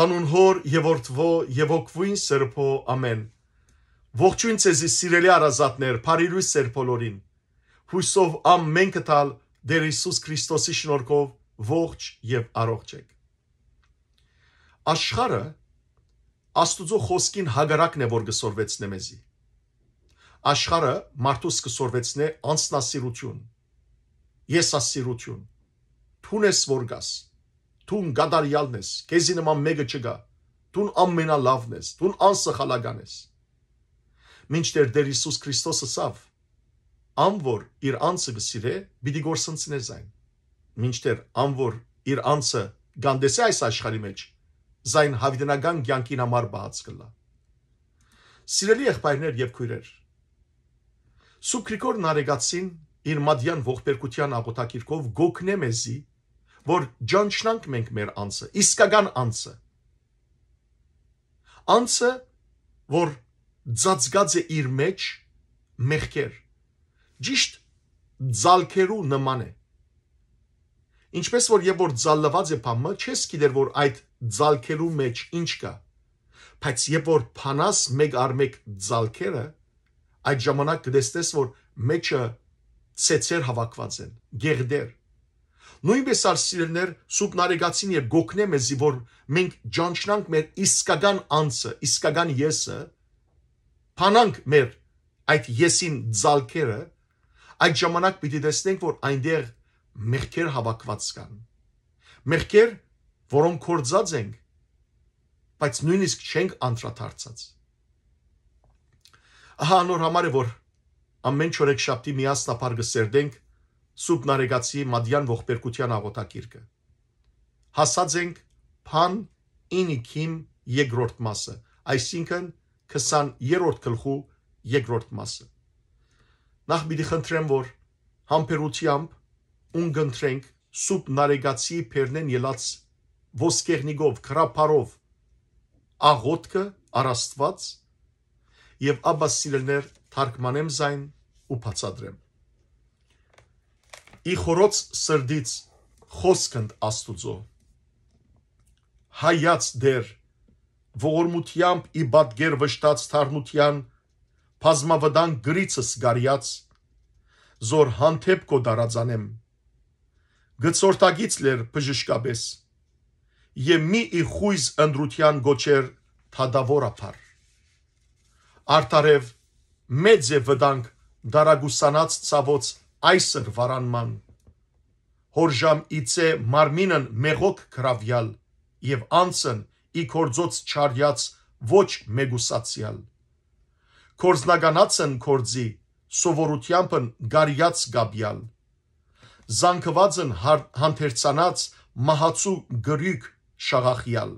հանուն հոր եւ որդվո եւ օգվույն սրբո ամեն ողջույն ցեզի սիրելի արազատներ բարիրույս սերփոլորին հույսով ամեն կտալ դեր Հիսուս Քրիստոսի շնորհքով ողջ եւ առողջ եք աշխարը աստուծո խոսքին հագարակն է որ գսորվեցնե մեզի աշխարը մարդուս կսորվեցնե անսնասիրություն, եսասիրություն, թունես որ գաս, Թուն գադարյալն ես, քեզի նման մեկը չկա։ Թուն ամենալավն ես, թուն անսխալական ես։ Մինչդեռ Տեր Հիսուս Քրիստոսը սավ անոր իր անձը գսիրե, պիտի գործընծներ այն։ Մինչդեռ անոր իր անձը գանդեսի այս աշխարհի մեջ, զայն հավիտենական կյանքին համար բաց կլա։ Սիրելի եղբայրներ եւ քույրեր, Սուբ Գրիգոր Նարեգացին իր մադյան ողբերգության աղոթակիրքով գոգնե մեզի որ ճանչնանք մենք մեր անձը, իսկական անձը։ Անձը, որ ծածկած է իր մեջ մեղքեր։ Ճիշտ ձալքերու նման է։ Ինչպես որ երբ որ ձալլված է փամը, չես գիտեր որ այդ ձալքերու մեջ ինչ կա։ Բայց երբ որ փանաս մեկ առ մեկ ձալքերը, այդ ժամանակ դեստես որ մեջը ցեցեր հավաքված են, գեղդեր նույնպես ար սիրելներ սուբնարեգացին եւ գոգնե մեզի որ մենք ճանչնանք մեր իսկական անձը, իսկական եսը, փանանք մեր այդ եսին ձալքերը, այդ ժամանակ պիտի տեսնենք, որ այնտեղ մեղքեր հավաքված կան։ Մեղքեր, որոնք կորցած ենք, բայց նույնիսկ չենք անդրադարձած։ Ահա նոր համարը որ ամեն չորեքշաբթի միասնապար գսերդենք Սուրբ Նարեգացի Մադյան ողբերգության աղոթակիրքը։ Հասած ենք Փան Ինիքիմ երկրորդ մասը, այսինքն 23-րդ գլխու երկրորդ մասը։ Նախ մի խնդրեմ, որ համբերությամբ ունգընտրենք Սուրբ Նարեգացի Փերնեն ելած ոսկեղնիգով, քրափարով աղոթքը առաստված եւ ապա սիրելներ թարգմանեմ զայն ու բացադրեմ ի խորոց սրդից խոսքընդ աստուծո հայաց դեր ողորմությամբ ի բադգեր վշտաց թարնության բազմավդան գրիցս գարյաց զոր հանդեպ կո դարածանեմ գծորտագից լեր բժշկաբես եւ մի ի խույզ ընդրության գոչեր թադավորապար արտարև մեծ է վտանգ դարագուսանած ցավոց այսր վարանման հորժամ իցե մարմինն մեղոք քրավյալ եւ անցն ի կորձոց չարյած ոչ մեգուսացիալ կորզնագանացն կորձի սովորությանն գարյած գաբյալ զանգվածն հանդերցանած մահացու գրիկ շաղախյալ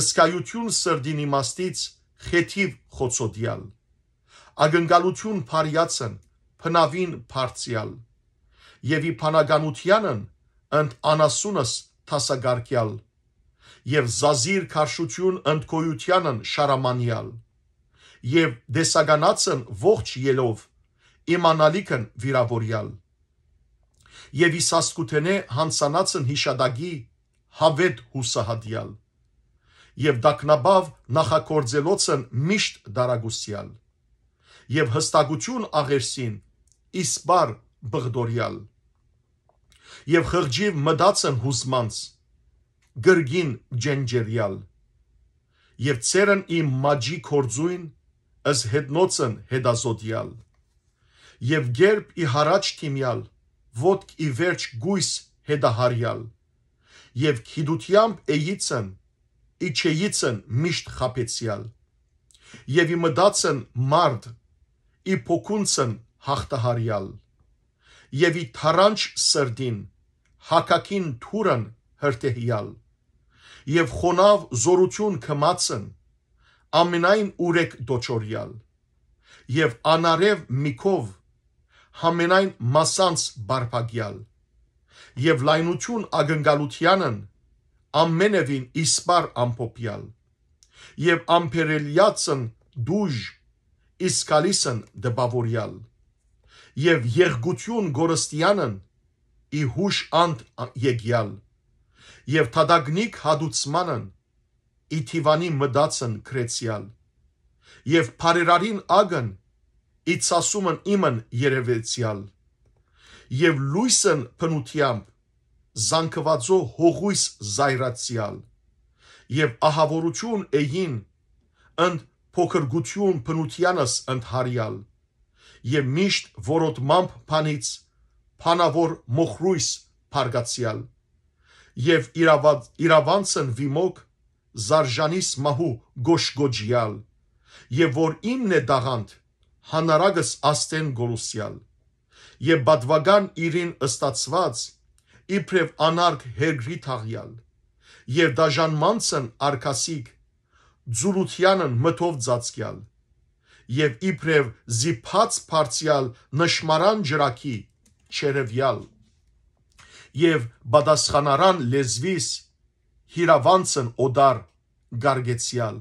ըսկայություն սրդին իմաստից խեթիվ խոցոդյալ ագնկալություն փարյացն փնավին փարցիալ եւ ի փանագանությանն ընդ անասունս թասագարկյալ եւ զազիր քարշություն ընդ կոյությանն շարամանյալ եւ դեսագանացն ողջ ելով իմանալիքն վիրավորյալ եւ իսասկութենե հանսանացն հիշադագի հավետ հուսահադյալ եւ դակնաբավ նախակորձելոցն միշտ դարագուսյալ եւ հստակություն աղերսին իսպար բղդորյալ եւ խղճի մդացն հուսմանց գրգին ջենջերյալ եւ ցերն իմ մաջի կորձույն ըս հետնոցն հետազոտյալ եւ գերբ ի հարաճ թիմյալ ոդկ ի վերջ գույս հետահարյալ եւ քիդությամբ էիցն իջեիցն միշտ խապեցյալ եւ ի մդացն մարդ ի փոքունցն հաղթահարյալ եւ ի թարանչ սրդին հակակին թուրն հրտեհյալ եւ խոնավ զորություն կմացն ամենայն ուրեք դոչորյալ եւ անարև միքով համենայն մասանց բարփագյալ եւ լայնություն ագնգալությանն ամենևին իսպար ամփոփյալ եւ ամփերելյացն դուժ իսկալիսն դպավորյալ եւ եղգություն գորստյանն ի հուշ անդ եգյալ եւ թադագնիկ հադուցմանն ի թիվանի մդացն քրեցյալ եւ բարերարին ագն ի ցասումն իմն երևեցյալ եւ լույսն փնությամբ զանգվածո հողույս զայրացյալ եւ ահավորություն էին ընդ փոքրգություն փնությանս ընդհարյալ եւ միշտ որոտմամբ փանից փանավոր մոխրույս փարգացial եւ իրաված իրավանցն վիմոկ զարժանիս մահու գոշգոջial եւ որ իմն է դաղանդ հանարագս աստեն գորուսial եւ բադվագան իրին ըստացված իբրև անարգ հերգրի թաղial եւ դաժանմանցն արկասիկ ձուլությանն մթով ծածկial եւ իբրև զիփած փարցիալ նշмարան ջրակի չերևյալ եւ բադասխանարան լեզվիս հիրավանցն օդար գարգեցյալ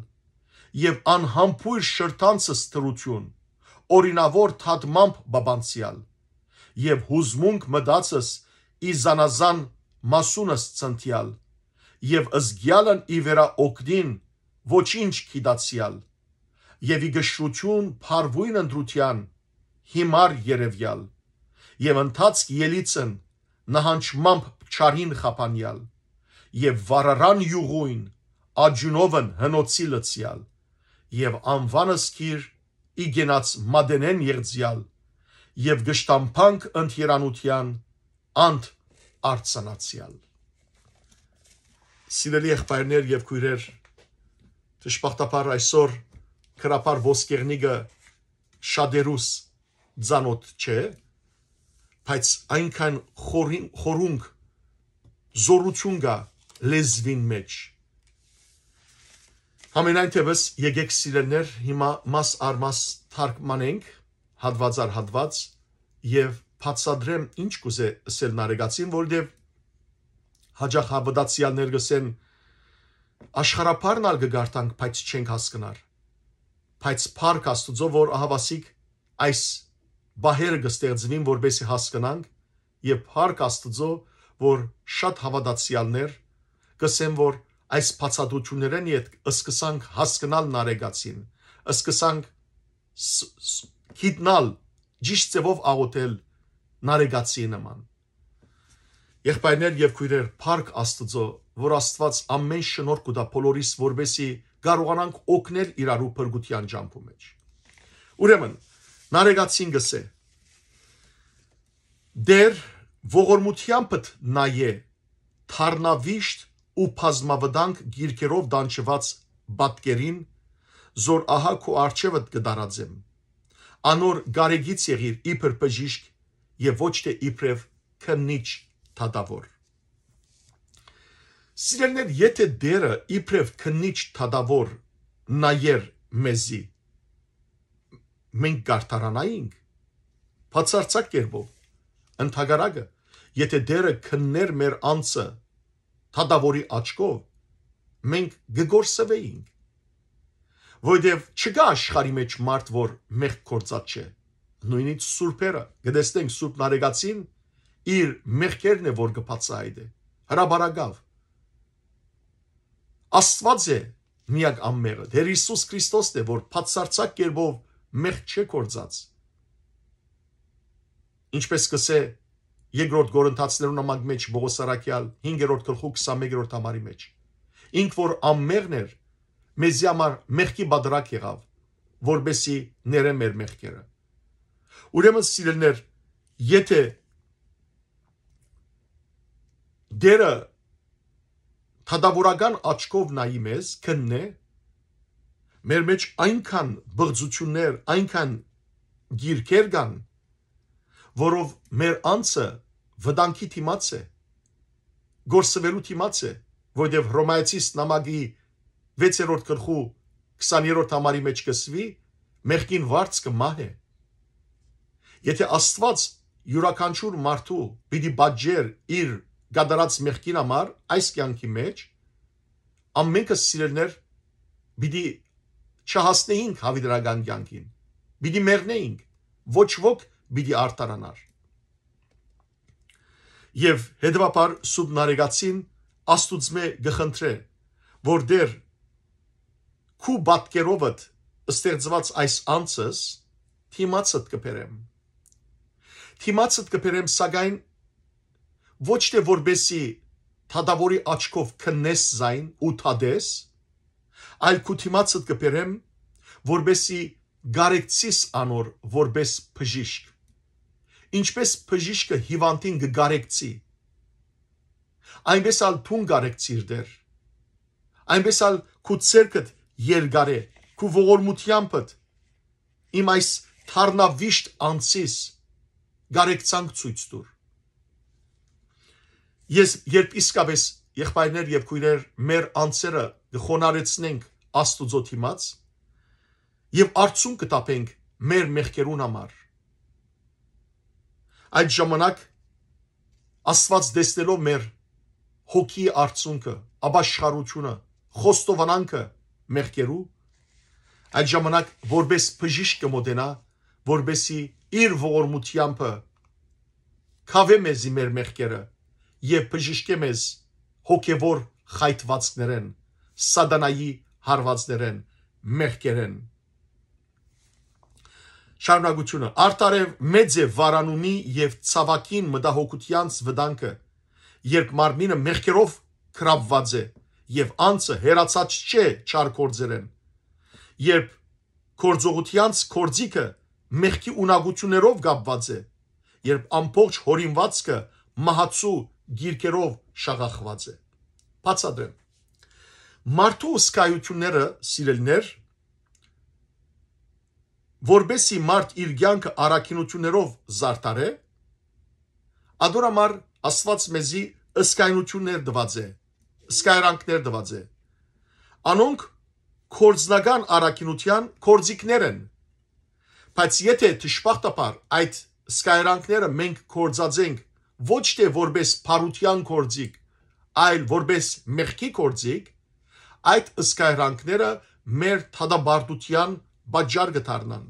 եւ անհամբույր շրթանցս ստրություն օրինավոր թադմամբ բաբանցյալ եւ հուզմունք մդացս իզանազան մասունս ցնթյալ եւ ըզգյալն ի վերա օկդին ոչինչ քիդացյալ եւ իգշրություն փարվույն ընդրության հիմար երևյալ եւ ընդած ելիցն նահանջմամբ չարին խափանյալ եւ վարարան յուղույն աջունովն հնոցի լցյալ եւ անվանը սկիր իգենած մադենեն եղձյալ եւ գշտամփանք ընթերանության անդ արցանացյալ Սիրելի եղբայրներ եւ քույրեր, դժբախտաբար այսօր Հրապար ոսկերնիկը շադերուս ծանոթ չէ, բայց այնքան խորին խորունգ զորություն կա լեզվին մեջ։ Համենայն թեպս եկեք սիրելներ, հիմա մաս առ մաս թարգմանենք հատված առ հատված եւ բացադրեմ ինչ կուզե ասել նարեգացին, որովհետեւ հաջախ հաբդացիալներ գսեն աշխարհապարն ալ գարտանք, բայց չենք հասկնար բայց փառք Աստուծո, որ ահավասիկ այս բահերը կստեղծվին, որբեսի հասկանանք եւ փառք Աստուծո, որ շատ հավատացյալներ կսեն, որ այս բացադրություններն իդ սկսանք հասկանալ նարեգացին, սկսանք գիտնալ ճիշտ ձևով աղոթել նարեգացի նման։ Եղբայրներ եւ քույրեր, փառք Աստուծո, որ Աստված ամեն շնորհ կուտա բոլորիս, որբեսի կարողանանք օգնել իրարու փրկության ջամփու մեջ։ Ուրեմն նարեգացին գսե դեր ողորմությանդ նայե թարնավիշտ ու բազմավդանք գիրքերով դանչված բատկերին զոր ահա քո արջևդ կդարածեմ անոր գարեգից եղիր իբր բժիշկ եւ ոչ թե իբրև քննիչ թադավոր Սիրելներ, եթե դերը իբրև քնիչ թադավոր նայեր մեզի, մենք գարտարանայինք բացարձակ կերպով ընդհանրակը եթե դերը քններ մեր անձը թադավորի աչքով մենք գգորսվեինք որովհետև չկա աշխարի մեջ մարդ որ մեղք կործած չէ նույնիսկ սուրբերը գտեստենք սուրբ նարեգացին իր մեղքերն է որ գբացայդե հրաբարագավ Աստված է միակ ամմեղը։ Դեր Հիսուս Քրիստոսն է, որ բացարձակ կերպով մեղ չէ կործած։ Ինչպես կսե երկրորդ Գորընթացներու նամակ մեջ Բողոս Արաքյալ 5-րդ գլխու 21-րդ համարի մեջ։ Ինք որ ամմեղն էր, մեզի համար մեղքի բادرակ եղավ, որբեսի ներե մեր մեղքերը։ Ուրեմն սիրելներ, եթե դերը թադավորական աչքով նայի մեզ, քննե մեր մեջ այնքան բղձություններ, այնքան գիրքեր կան, որով մեր անձը վտանգի թիմաց է, գործվելու թիմաց է, որտեղ Հռոմայացի նամակի 6-րդ գլխու 20-րդ համարի մեջ կսվի, մեղքին վարձ կմահե։ Եթե Աստված յուրաքանչյուր մարդու պիտի բաժեր իր գադարած մեղքին համար այս կյանքի մեջ ամենքս սիրելներ պիտի չհասնեինք հավիտարական կյանքին։ Պիտի մեռնեինք, ոչ ոք պիտի արտարանար։ Եվ հետևաբար սուբնարեգացին աստուծմե գխնդրե, որ դեր քու բատկերովդ ստեղծված այս անցս թիմացդ կբերեմ։ Թիմացդ կբերեմ, սակայն ոչ թե որբեսի թադավորի աչքով քնես զայն ու թադես, այլ քու թիմացդ կբերեմ, որբեսի գարեկցիս անոր որբես բժիշկ։ Ինչպես բժիշկը հիվանդին գարեկցի, այնպես ալ թուն գարեկցիր դեր։ Այնպես ալ քու ցերկդ երգարե, քու ողորմությանդ իմ այս թարնավիշտ անցիս գարեկցանք ցույց տուր Ես երբ իսկապես եղբայրներ եւ քույրեր մեր անձերը գխոնարեցնենք Աստուծո թիմած եւ արցուն կտապենք մեր մեղքերուն համար այդ ժամանակ Աստված դեսնելով մեր հոգի արցունքը, աբաշխարությունը, խոստովանանքը մեղքերու այդ ժամանակ որբես բժիշկ կմոդենա, որբեսի իր ողորմությամբ կավե մեզի մեր մեղքերը եւ բժիշկե մեզ հոգեվոր խայթվածքներեն, սադանայի հարվածներեն, մեղքերեն։ Շարունակությունը արտարև մեծ է վարանունի եւ ցավակին մտահոգությանց վտանգը, երբ մարմինը մեղքերով կրաբված է եւ անձը հերացած չէ չար կորձերեն։ Երբ կորձողությանց կորձիկը մեղքի ունակություններով գաբված է, երբ ամբողջ հորինվածքը մահացու գիրկերով շաղախված է։ Բացադրեմ։ Մարդու սկայությունները, սիրելներ, որբեսի մարդ իր կյանքը առաքինություններով զարտարե, ադորամար Աստված մեզի սկայություններ դված է, սկայրանքներ դված է։ Անոնք կորձնական առաքինության կորձիկներ են։ Բայց եթե ճշմարտաբար այդ սկայրանքները մենք կորձածենք ոչ թե որպես փառության կորձիկ, այլ որպես մեղքի կորձիկ, այդ սկայրանքները մեր թադաբարտության բաժար կդառնան։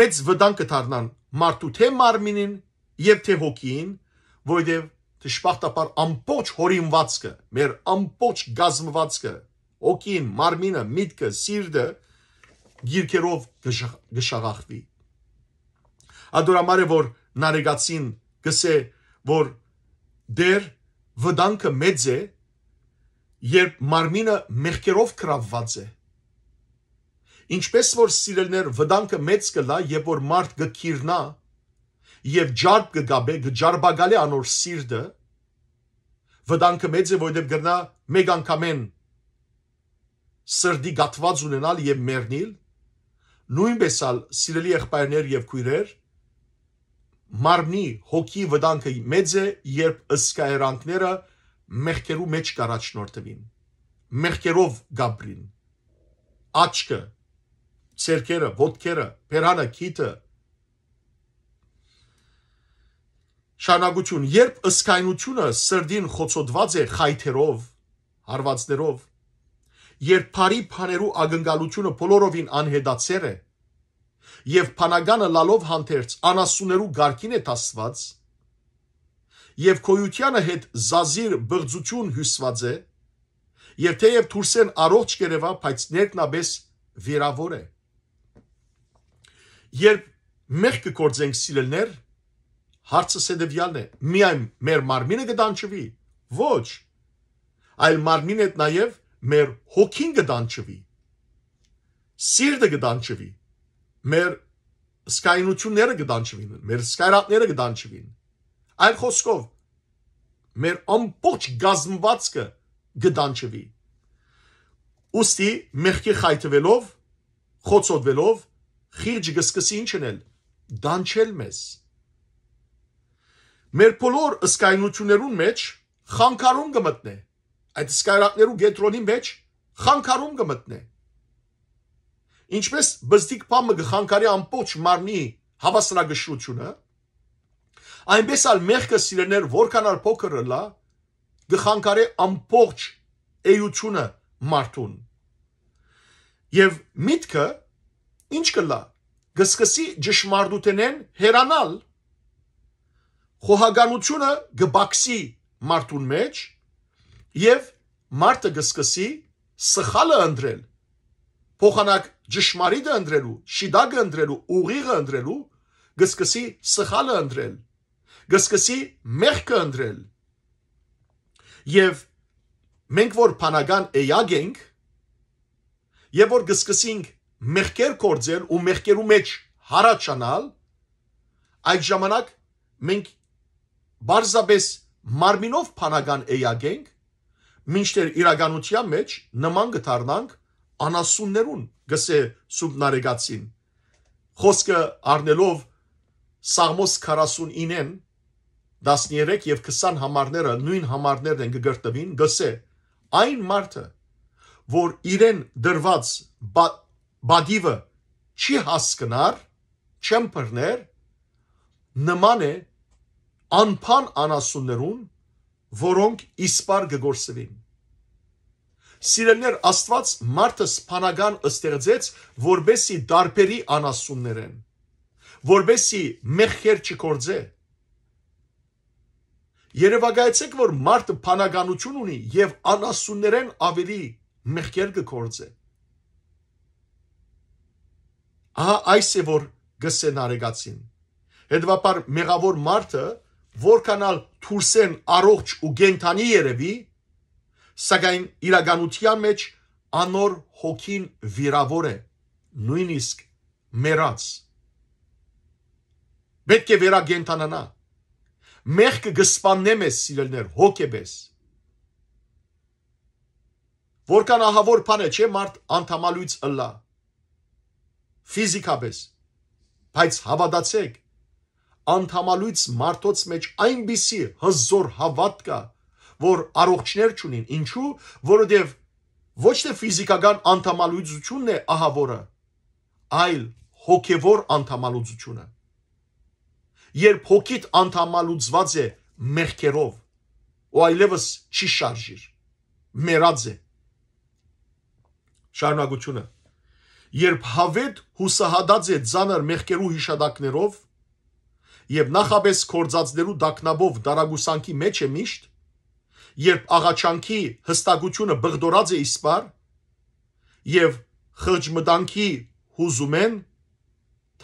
Մեծ վտանգ կդառնան մարդու թե մարմինին եւ թե հոգին, որովհետեւ դժբախտաբար ամբողջ հորինվածքը, մեր ամբողջ գազմվածքը, հոգին, մարմինը, միտքը, սիրտը գիրքերով գշաղախվի։ Ադորամարը որ նարեգացին գսե որ դեր վտանգը մեծ է երբ մարմինը մեղքերով կրավված է ինչպես որ սիրելներ վտանգը մեծ կլա երբ որ մարդ գքիրնա եւ ջարդ կգաբե գջարբագալի անոր սիրտը վտանգը մեծ է որովհետեւ գրնա մեկ անգամեն սրդի գատված ունենալ եւ մեռնիլ նույնպես ալ սիրելի եղբայրներ եւ քույրեր մարմնի հոգի վտանգը մեծ է, երբ ըսկայրանքները մեղքերու մեջ կարաչնորդվին։ Մեղքերով գաբրին։ Աչքը, ցերկերը, ոտքերը, բերանը, քիթը, շանագություն, երբ ըսկայնությունը սրդին խոցոդված է խայթերով, հարվածներով, երբ բարի բաներու ագնկալությունը բոլորովին անհետացեր է, եւ փանագանը լալով հանդերձ անասուներու գարկին է տասված եւ քոյությանը հետ զազիր բղձություն հյուսված է եւ թեև Թուրսեն առողջ կերևա բայց ներքնաբես վիրավոր է երբ մեղք կգործենք սիրելներ հարցը սեդեվյալն է միայն մեր մարմինը կդանչվի ոչ այլ մարմին հետ նաեւ մեր հոգին կդանչվի սիրտը կդանչվի մեր սկայնությունները գտան չվինեն, մեր սկայրատները գտան չվին։ Այլ խոսքով մեր ամբողջ գազմվածքը գտան չվի։ Ոստի մեղքի խայթվելով, խոցոտվելով, խիղճ գսկսի ինչ ունել, դանչել մեզ։ Մեր բոլոր սկայնություններուն մեջ խանգարում կմտնե։ Այդ սկայրատներու գետրոնի մեջ խանգարում կմտնե։ Ինչպես բզդիկ պամը գխանկարի ամբողջ մարմնի հավասարակշռությունը, այնպես ալ մեղքը սիրեներ որքանալ փոքրը լա գխանկարի ամբողջ էությունը մարդուն։ Եվ միտքը ինչ կլա գսկսի ճշմարտութենեն հերանալ խոհագանությունը գբաքսի մարդուն մեջ եւ մարդը գսկսի սխալը ընտրել փոխանակ ջշմարիտը ընտրելու, շիդագը ընտրելու, ուղիղը ընտրելու, գսկսի սխալը ընտրել, գսկսի մեղքը ընտրել։ Եվ մենք որ փանական էյագ ենք, եւ որ գսկսինք մեղքեր կործել ու մեղքերու մեջ հարաճանալ, այդ ժամանակ մենք բարձաբես մարմինով փանական էյագ ենք, մինչդեռ իրականության մեջ նման կդառնանք անասուններուն գսե սուբնարեգացին խոսքը առնելով սաղմոս 49-ն 13 եւ 20 համարները նույն համարներն են գգրտվին գսե այն մարդը որ իրեն դրված բա, բադիվը չի հասկնար չեմ բռներ նման է անփան անասուններուն որոնք իսպար գգորսվին Սիրելներ, Աստված մարդը սփանական ստեղծեց, որբեսի դարբերի անասուններեն, որբեսի մեղքեր չկործե։ Երևակայեցեք, որ մարդը փանականություն ունի եւ անասուններեն ավելի մեղքեր կկործե։ Ահա այս է որ գսեն արեգացին։ Հետվաբար մեղավոր մարդը, որքանալ թուրսեն առողջ ու գենթանի երևի, սակայն իրականության մեջ անոր հոգին վիրավոր է, նույնիսկ մեռած։ Պետք է վերագենտանանա։ Մեղքը գսպաննեմ ես սիրելներ հոգեբես։ Որքան ահավոր բան է, չէ՞ մարդ անթամալույց ըլլա։ Ֆիզիկապես։ Բայց հավատացեք, անթամալույց մարդոց մեջ այնպիսի հզոր հավատ կա, որ առողջներ չունին։ Ինչու՞, որովհետև դե ոչ թե ֆիզիկական անթամալուծությունն է ահավորը, այլ հոգևոր անթամալուծությունը։ Երբ հոգիդ անթամալուծված է մեղքերով, ու այլևս չի շարժիր, մեռած է։ Շարունակությունը։ Երբ հավետ հուսահատած է ցաներ մեղքերու հիշադակներով, եւ նախապես կորցածներու դակնաբով դարագուսանքի մեջ է միշտ երբ աղաչանքի հստակությունը բղդորած է իսպար եւ խղճմտանքի հուզում են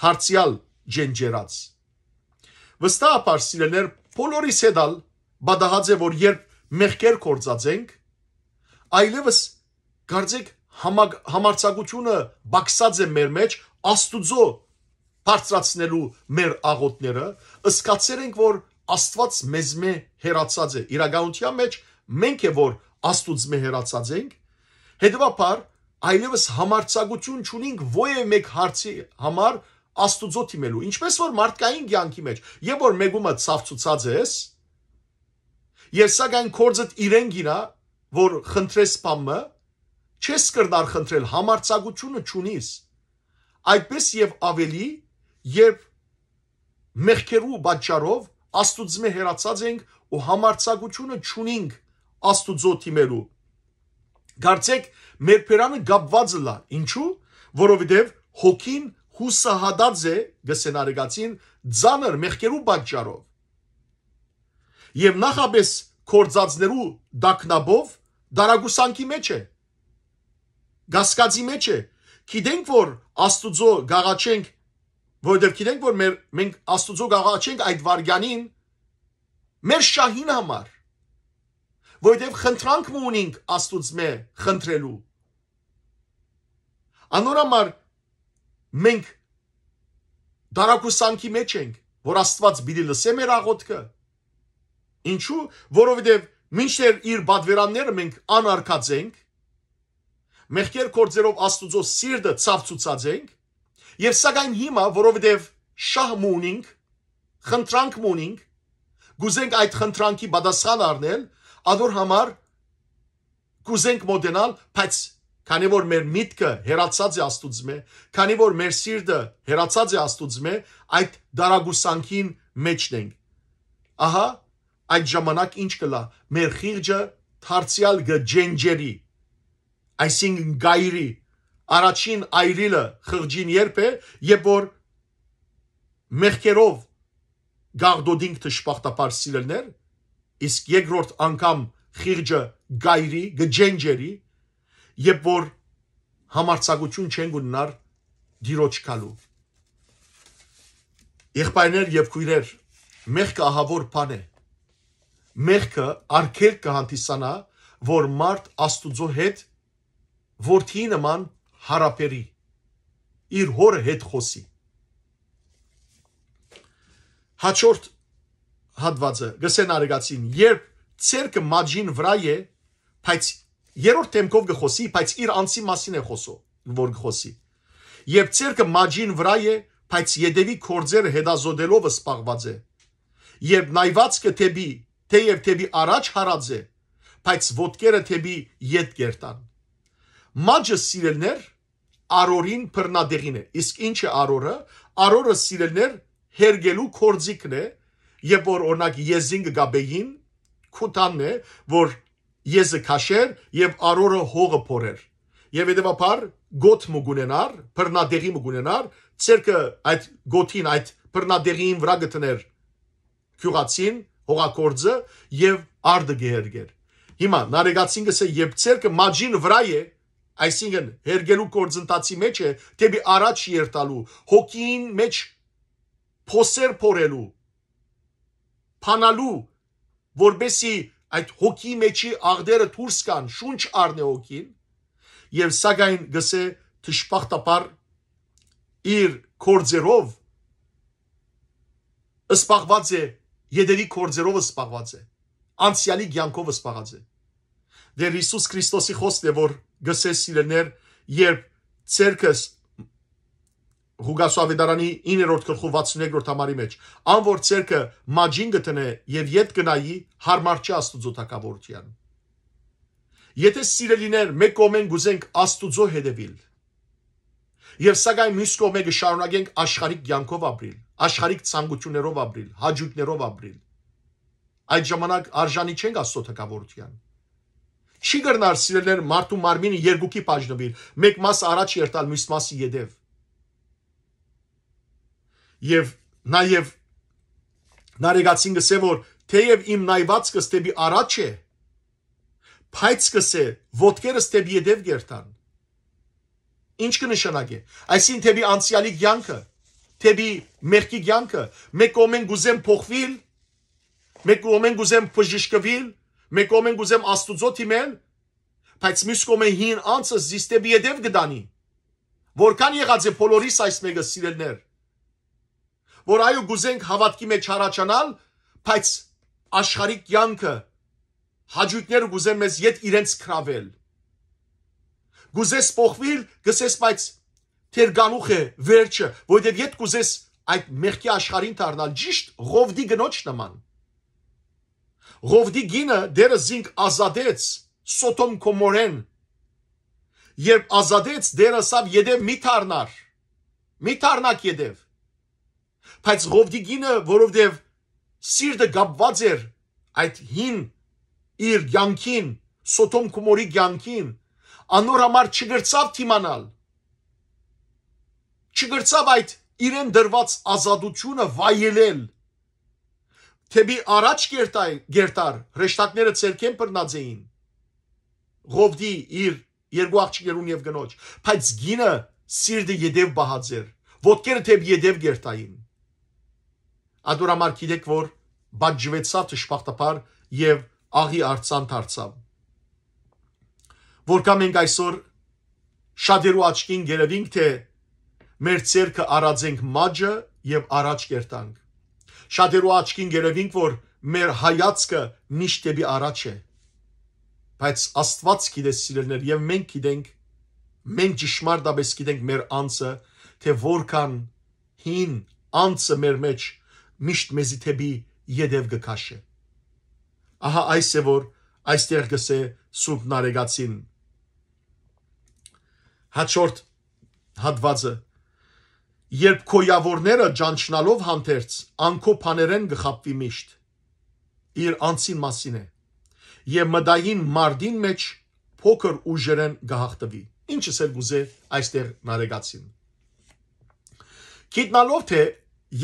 դարձյալ ջենջերած վստահաբար սիրելներ բոլորիս հետ ալ բադահաձ է որ երբ մեղքեր կործած ենք այլևս կարծեք համագ, համարցակությունը բաքսած է մեր մեջ աստուծո բարձրացնելու մեր աղոտները, ըսկացեր ենք, որ Աստված մեզ մե հերացած է։ Իրականության մեջ մենք է որ Աստուծո մե հերացած ենք։ Հետևաբար այլևս համարցակություն չունենք ովե մեկ հարցի համար Աստուծո դիմելու։ Ինչպես որ մարդկային ցանկի մեջ, երբ որ մեկումը ցավցուցած ես, ես սակայն կորձդ իրեն գինա, որ խնդրես պամը, չես կրդար խնդրել, համարցակությունը չունիս։ Այդպես եւ ավելի, երբ մեղքերու պատճառով Աստուծո մե հերացած ենք ու համարցակությունը չունենք Աստուծո թիմելու։ Գարցեք մեր փերանը գապված լա։ Ինչու՞, որովհետև հոգին հուսահատած է գսենարեգացին ձանր մեղքերու պատճառով։ Եվ նախապես կորցածներու դակնաբով դարագուսանքի մեջ է։ Գասկածի մեջ է։ Գիտենք որ Աստուծո գաղաչենք որովհետև գիտենք որ մեր մենք աստուծո գաղաչենք այդ վարգյանին մեր շահին համար որովհետև խնդրանք ունենք աստուծմե խնդրելու անոր համար մենք դարակուսանքի մեջ ենք որ աստված բիդի լսե մեր աղոթքը ինչու որովհետև մինչեր իր բادرանները մենք անարգած ենք մեղքեր կործերով աստուծո սիրտը ցավ ցուցած ենք Եվ սակայն հիմա, որովհետև շահմ ունենք, խնդրանք ունենք, գուզենք այդ խնդրանքի պատասխան առնել, ադոր համար գուզենք մոդենալ, բայց քանի որ մեր միտքը հերացած է աստուծմե, քանի որ մեր սիրտը հերացած է աստուծմե, այդ դարագուսանքին մեջն ենք։ Ահա այդ ժամանակ ինչ կլա մեր խիղճը թարցial գջենջերի այսինքն գայրի առաջին այրիլը խղճին երբ է, երբ որ մեղքերով գաղդոդինք թշպախտապար սիրելներ, իսկ երկրորդ անգամ խիղճը գայրի, գջենջերի, երբ որ համարցակություն չեն գուննար դիրոջ կալու։ Եղբայրներ եւ քույրեր, մեղքը ահավոր բան է։ Մեղքը արկել կհանդիսանա, որ մարդ Աստուծո հետ որդի նման հարաբերի իր հորը հետ խոսի հաջորդ հատվածը գսեն արեգացին երբ ցերկը մաջին վրա է բայց երրորդ թեմքով գխոսի բայց իր անձի մասին է խոսո որ գխոսի երբ ցերկը մաջին վրա է բայց յեդևի կորձերը հետազոտելով սպաղված է երբ նայվածքը թեբի թեև թեբի առաջ հարած է բայց ոդկերը թեբի յետ կերտան Մաջը սիրելներ Արորին բռնադեղին է։ Իսկ ինչ է Արորը։ Արորը սիրելներ հերգելու կորձիկն է, երբ որ օրնակ Եզին գաբեին քուտանն է, որ Եզը քաշեր եւ Արորը հողը փորեր։ Եվ հետեւաբար գոտ մուգունենար, բռնադեղի մուգունենար, ցերկը այդ գոտին այդ բռնադեղին վրա գտներ քյուղացին հողակորձը եւ արդը գերգեր։ Հիմա նարեգացինգսը երբ ցերկը մաջին վրա է այսինքն հերգելու գործընթացի մեջ է դեպի առաջ երթալու հոգին մեջ փոսեր փորելու փանալու որբեսի այդ հոգի մեջի աղդերը դուրս կան շունչ առնե հոգին եւ սակայն գսե թշպախտապար իր կորձերով սպաղված է Եդերի կորձերով սպաղված է անցյալի ցանկով սպաղած է դեր Հիսուս Քրիստոսի խոստն է որ գսե սիրելներ, երբ ցերկս Հուգասու Ավետարանի 9-րդ գլխու 62-րդ համարի մեջ անոր ցերկը մաջին գտնե եւ յետ գնայի հարմարչի Աստուծո թակավորության։ Եթե սիրելիներ մեկ կողմեն գուզենք Աստուծո հետևիլ, եւ սակայն մյուս կողմը շարունակենք աշխարհիկ կյանքով ապրիլ, աշխարհիկ ցանկություններով ապրիլ, հաճույքներով ապրիլ, այդ ժամանակ արժանի չենք Աստծո թակավորության Չի գրնար սիրելներ մարդու մարմինը երկուքի բաժնվիր, մեկ մաս առաջ երթալ, մյուս մասը յետև։ Եվ նաև նարեգացին գսե որ թեև իմ նայվածքը ստեբի առաջ է, բայց գսե ոտքերը ստեբի յետև գերտան։ Ինչ կնշանակի։ Այսին թեբի անցյալի կյանքը, թեբի մեղքի կյանքը, մեկ կողմեն գուզեմ փոխվիլ, մեկ կողմեն գուզեմ բժշկվել, Մեկ կողմեն գուզեմ Աստուծո թիմեն, բայց մյուս կողմեն հին անձը զիստեբի եդև գտանի։ Որքան եղած է բոլորիս այս մեկը սիրելներ։ Որ այո գուզենք հավատքի մեջ առաջանալ, բայց աշխարհի կյանքը հաջույքները գուզեն մեզ իդ իրենց քրավել։ Գուզես փոխվել, գսես բայց թերգանուխ է վերջը, որովհետև իդ գուզես այդ մեղքի աշխարհին դառնալ ճիշտ ղովդի գնոջ նման։ Ղովդի գինը դերը զինք ազատեց Սոդոմ Գոմորեն։ Երբ ազատեց, դերը ասավ յեդև մի թարնար։ Մի թարնակ յեդև։ Բայց Ղովդի գինը, որովհետև սիրտը գապված էր այդ հին իր յանքին, Սոդոմ Գոմորի յանքին, անոր համար չգրծավ թիմանալ։ Չգրծավ այդ իրեն դրված ազատությունը վայելել թեպի առաջ կերտայ գերտար հրեշտակները ցերքեն բռնաձեին ղովդի իր երկու աղջիկներուն եւ գնոջ բայց գինը սիրտը յետև բահաձեր ոդկերը թեպի յետև գերտային ադուրամար գիտեք որ բաժվեցավ ճշմարտապար եւ աղի արցան դարձավ որքան մենք այսօր շատերու աչքին գերեվինք թե մեր ցերքը առածենք մաջը եւ առաջ կերտանք Շատերու աչքին գերևինք, որ մեր հայացքը միշտ դեպի առաջ է։ Բայց Աստված գիտես սիրելներ եւ մենք գիտենք, մենք ճշմարտապես գիտենք մեր անձը, թե որքան հին անձը մեր մեջ միշտ մեզի թեպի յետև գկաշե։ Ահա այս է որ այստեղ գսե Սուրբ Նարեգացին։ Հաջորդ հատվածը Երբ քո յավորները ճանչնալով հանդերձ, անքո փաներեն գխապվի միշտ։ Իր անցին մասին է։ Եվ մդային մարդին մեջ փոքր ուժերեն գահախտվի։ Ինչս էլ գուզե այստեղ նարեգացին։ Գիտնալով թե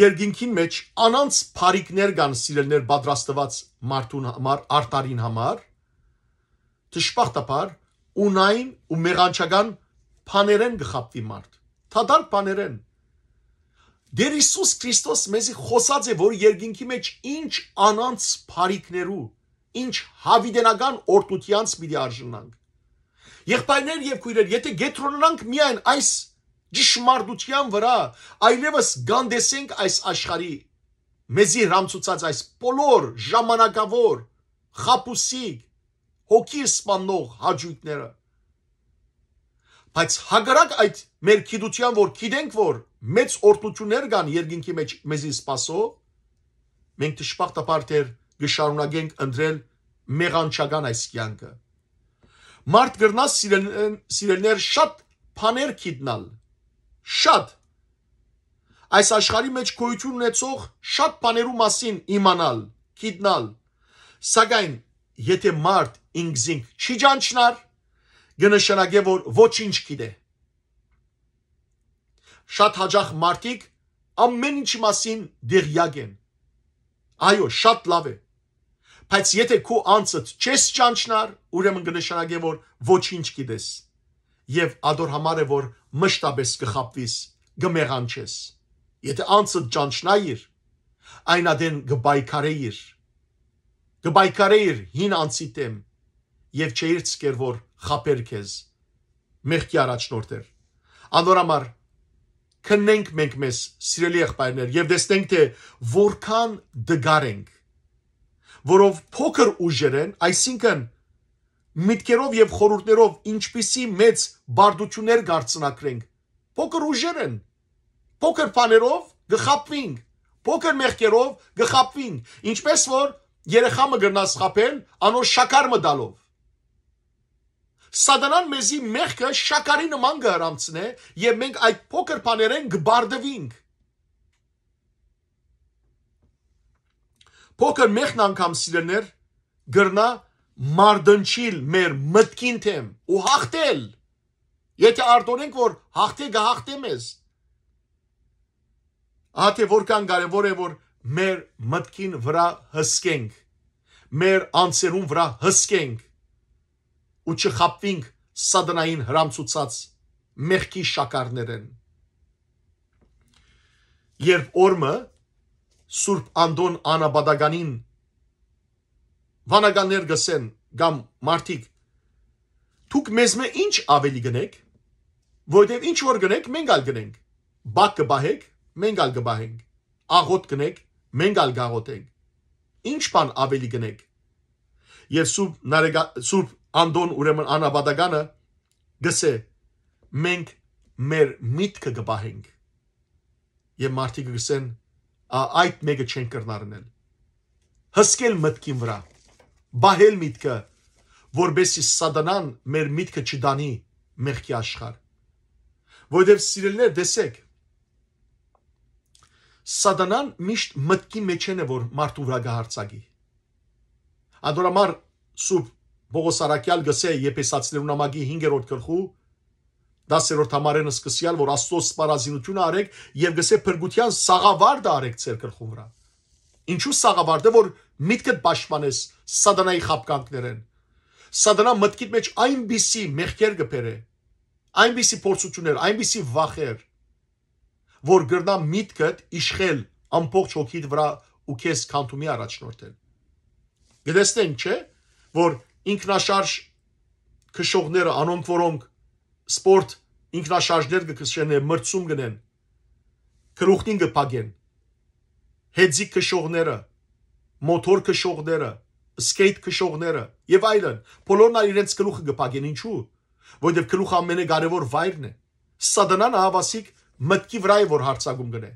երկինքին մեջ անանց բարիկներ կան սիրելներ պատրաստված մարդուն համար, արտարին համար, ճշմարտաբար ունային ու մեղանչական փաներեն գխապվի մարդ։ Թադար փաներեն Դեր Հիսուս Քրիստոս մեզի խոսած է, որ երկինքի մեջ ինչ անանց բարիկներու, ինչ հավիդենական օրտությանց մի արժանանք։ Եղբայրներ եւ քույրեր, եթե գետրոնանք միայն այս ճշմարտության վրա, այլևս գանդեսենք այս աշխարհի մեզի հрамծուցած այս բոլոր ժամանակավոր խապուսիկ հոգի սպանող հաջույքները բայց հագարակ այդ մեր քիդության որ քիդենք որ մեծ օրտություններ կան երկինքի մեջ մեզի սпасո մենք դժբախտաբար դեր գշարունակենք ընտրել մեղանչական այս կյանքը մարդ գրնա սիրել սիրելներ շատ փաներ գիտնալ շատ այս աշխարհի մեջ գոյություն ունեցող շատ բաներու մասին իմանալ, գիտնալ։ Սակայն եթե մարդ ինքզինք չի ճանչնար, գնշանագե որ ոչինչ գիտե շատ հաջող մարդիկ ամեն ինչի մասին դեղյակ են։ Այո, շատ լավ է։ Բայց եթե քո անձդ չես ճանչնար, ուրեմն կնշանակի որ ոչինչ գիտես։ Եվ ադոր համարը որ մշտապես կխապվես, գմեղանչես։ Եթե անձդ ճանչնայիր, այնադեն գբայքարեիր։ Գբայքարեիր հին անձի դեմ եւ չէիր ցկեր որ խապեր քեզ։ Մեղքի առաջնորդեր։ Անոր համար քննենք մենք մեզ սիրելի եղբայրներ եւ տեսնենք թե որքան դգար ենք որով փոքր ուժեր են այսինքն միտքերով եւ խորուրդներով ինչպիսի մեծ բարդություններ գարցնակրենք փոքր ուժեր են փոքր բաներով գխապվինք փոքր մեղքերով գխապվինք ինչպես որ երեխա մը գնաց խապել անոր շակար մը դալով սատանան մեզի մեղքը շակարի նման գհրամցնե եւ մենք այդ փոքր բաներեն գբարդվինք փոքր մեղքն անգամ սիրելներ գրնա մարդնչիլ մեր մտքին թեմ ու հաղթել եթե արդորենք որ հաղթե գահախտեմ ես ահա թե որքան կարևոր է որ մեր մտքին վրա հսկենք մեր անձերուն վրա հսկենք ու չխապվինք սադնային հрамցուցած մեղքի շակարներեն։ Երբ օրը Սուրբ Անդոն Անաբադագանին վանականներ գսեն կամ մարդիկ դուք մեզ մե ինչ ավելի գնեք որտեվ ինչ որ գնեք մենք ալ գնենք բակ կբահեք մենք ալ կբահենք աղոտ գնեք մենք ալ գաղոտենք ինչ բան ավելի գնեք եւ Սուրբ Նարեգա Սուրբ անդոն ուրեմն անաբադականը գսե մենք մեր միտքը գբահենք եւ մարդիկ գսեն այդ մեկը չեն կրնարնել հսկել մտքին վրա բահել միտքը որբեսի սատանան մեր միտքը չդանի մեղքի աշխարհ որովհետև սիրելներ դեսեք սատանան միշտ մտքի մեջ են է որ մարդու վրա գահարցակի Անդորամար սուրբ Բողոս Արաքյալ գսե Եփեսացիներու նամակի 5-րդ գլխու 10-րդ համարենը սկսյալ, որ Աստծո սպառազինությունը արեք եւ գսե փրկության սաղավարդը արեք ցեր գլխու վրա։ Ինչու սաղավարդը, որ միտքդ պաշտպանես սատանայի խապկանքներեն։ Սատանա մտքիդ մեջ այնպիսի մեղքեր գբերե, այնպիսի փորձություններ, այնպիսի վախեր, որ գրնա միտքդ իշխել ամբողջ հոգիդ վրա ու քեզ քանթումի առաջնորդել։ Գտեսնեն, չէ՞, որ ինքնաշարժ քշողները, անոնք որոնք սպորտ ինքնաշարժներ կքշեն, մրցում գնեն, քրուխնին կփակեն, հեձի քշողները, մոտոր քշողները, սկեյթ քշողները եւ այլն, բոլորն այլ իրենց գլուխը կփակեն ինչու, որովհետեւ գլուխը ամենակարևոր վայրն է։ Սադանան հավասիկ մտքի վրա է որ հարցակում գնե։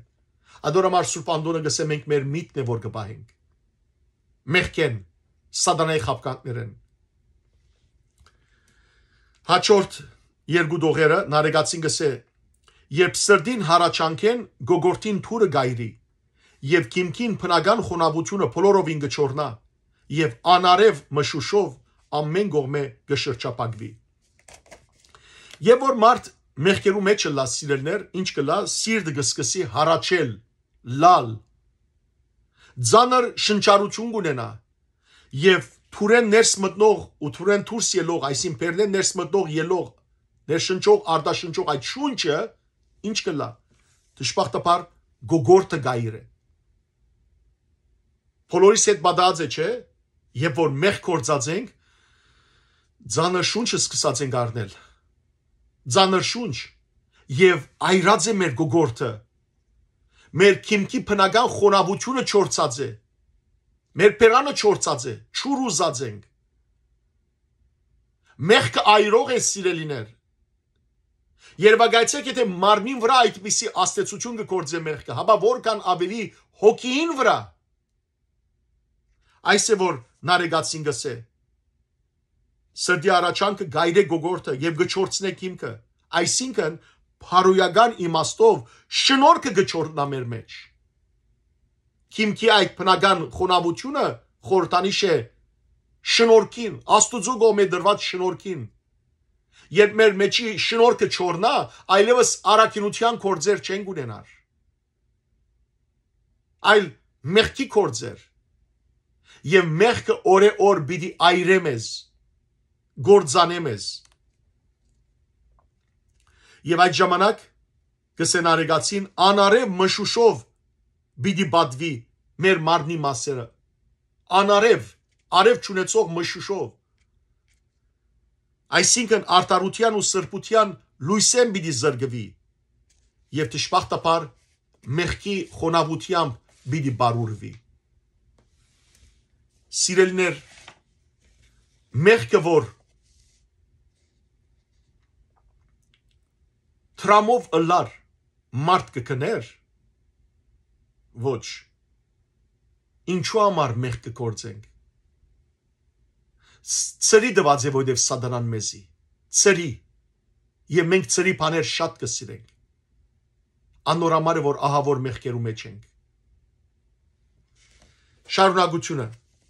Ադորամար Սուրբ Անդոնը գսե մենք մեր միտքն է որ կփահենք։ Մեղքեն սադանայի խապկանքներն Հաջորդ երկու դողերը նարեգացին գսե երբ սրդին հարաճանքեն գոգորտին թուրը գայրի եւ քիմքին փնական խոնավությունը փոլորովին գչորնա եւ անարև մշուշով ամեն գողմե գշրջապակվի եւ որ մարդ մեղքերու մեջ լա սիրելներ ինչ կլա սիրտը գսկսի հարաճել լալ ձանր շնչառություն կունենա եւ Թուրեն ներս մտնող ու Թուրեն դուրս ելող, այսին Բերլին ներս մտնող ելող, ներշնչող, արդաշնչող այդ շունչը ինչ կլա։ Դժբախտաբար գոգորտը գայր է։ Բոլորիս հետ բադած է, չէ՞։ Երբ որ մեղ կործած ենք, ցանը շունչը սկսած ենք առնել։ Ցանը շունչ եւ այրած է մեր գոգորտը։ Մեր քիմքի բնական խոնավությունը չորցած է։ Մեր բերանը չորցած է, ճուր ուզած ենք։ Մեղքը այրող է սիրելիներ։ Երվագայցեք, եթե մարմին վրա այդպիսի աստեցություն կգործե մեղքը, հաբա որքան ավելի հոգին վրա։ Այս է որ նարեգացին գսե։ Սրդի առաջանքը գայրե գողորթը եւ գչորցնե հիմքը։ Այսինքն, փարոյական իմաստով շնորհքը գչորտնա մեր մեջ։ մեջ Քիմքի այդ բնական խոնավությունը խորտանիշ է շնորքին, Աստուծո գոմե դրված շնորքին։ Երբ մեր մեջի շնորքը չորնա, այլևս առաքինության կորձեր չեն ունենար։ Այլ մեղքի կորձեր։ Եվ մեղքը օրեօր պիտի այրեմես, գործանեմես։ Եվ այդ ժամանակ կսեն արեգացին անարև մշուշով պիտի բադվի մեր մարմնի մասերը անարև արև ճանաչող մշուշով այսինքն արտարության ու սրբության լույսեն պիտի զրգվի եւ ճշմարտապար մեղքի խոնավությամբ պիտի բարուրվի սիրելներ մեղքը որ տրամով լար մարդ կքներ ոչ ինչու համար մեղ կգործենք ծրի դված է որովհետև սատանան մեզի ծրի եւ մենք ծրի բաներ շատ կսիրենք անորամարը որ ահա որ մեղքերու մեջ ենք շարունակությունը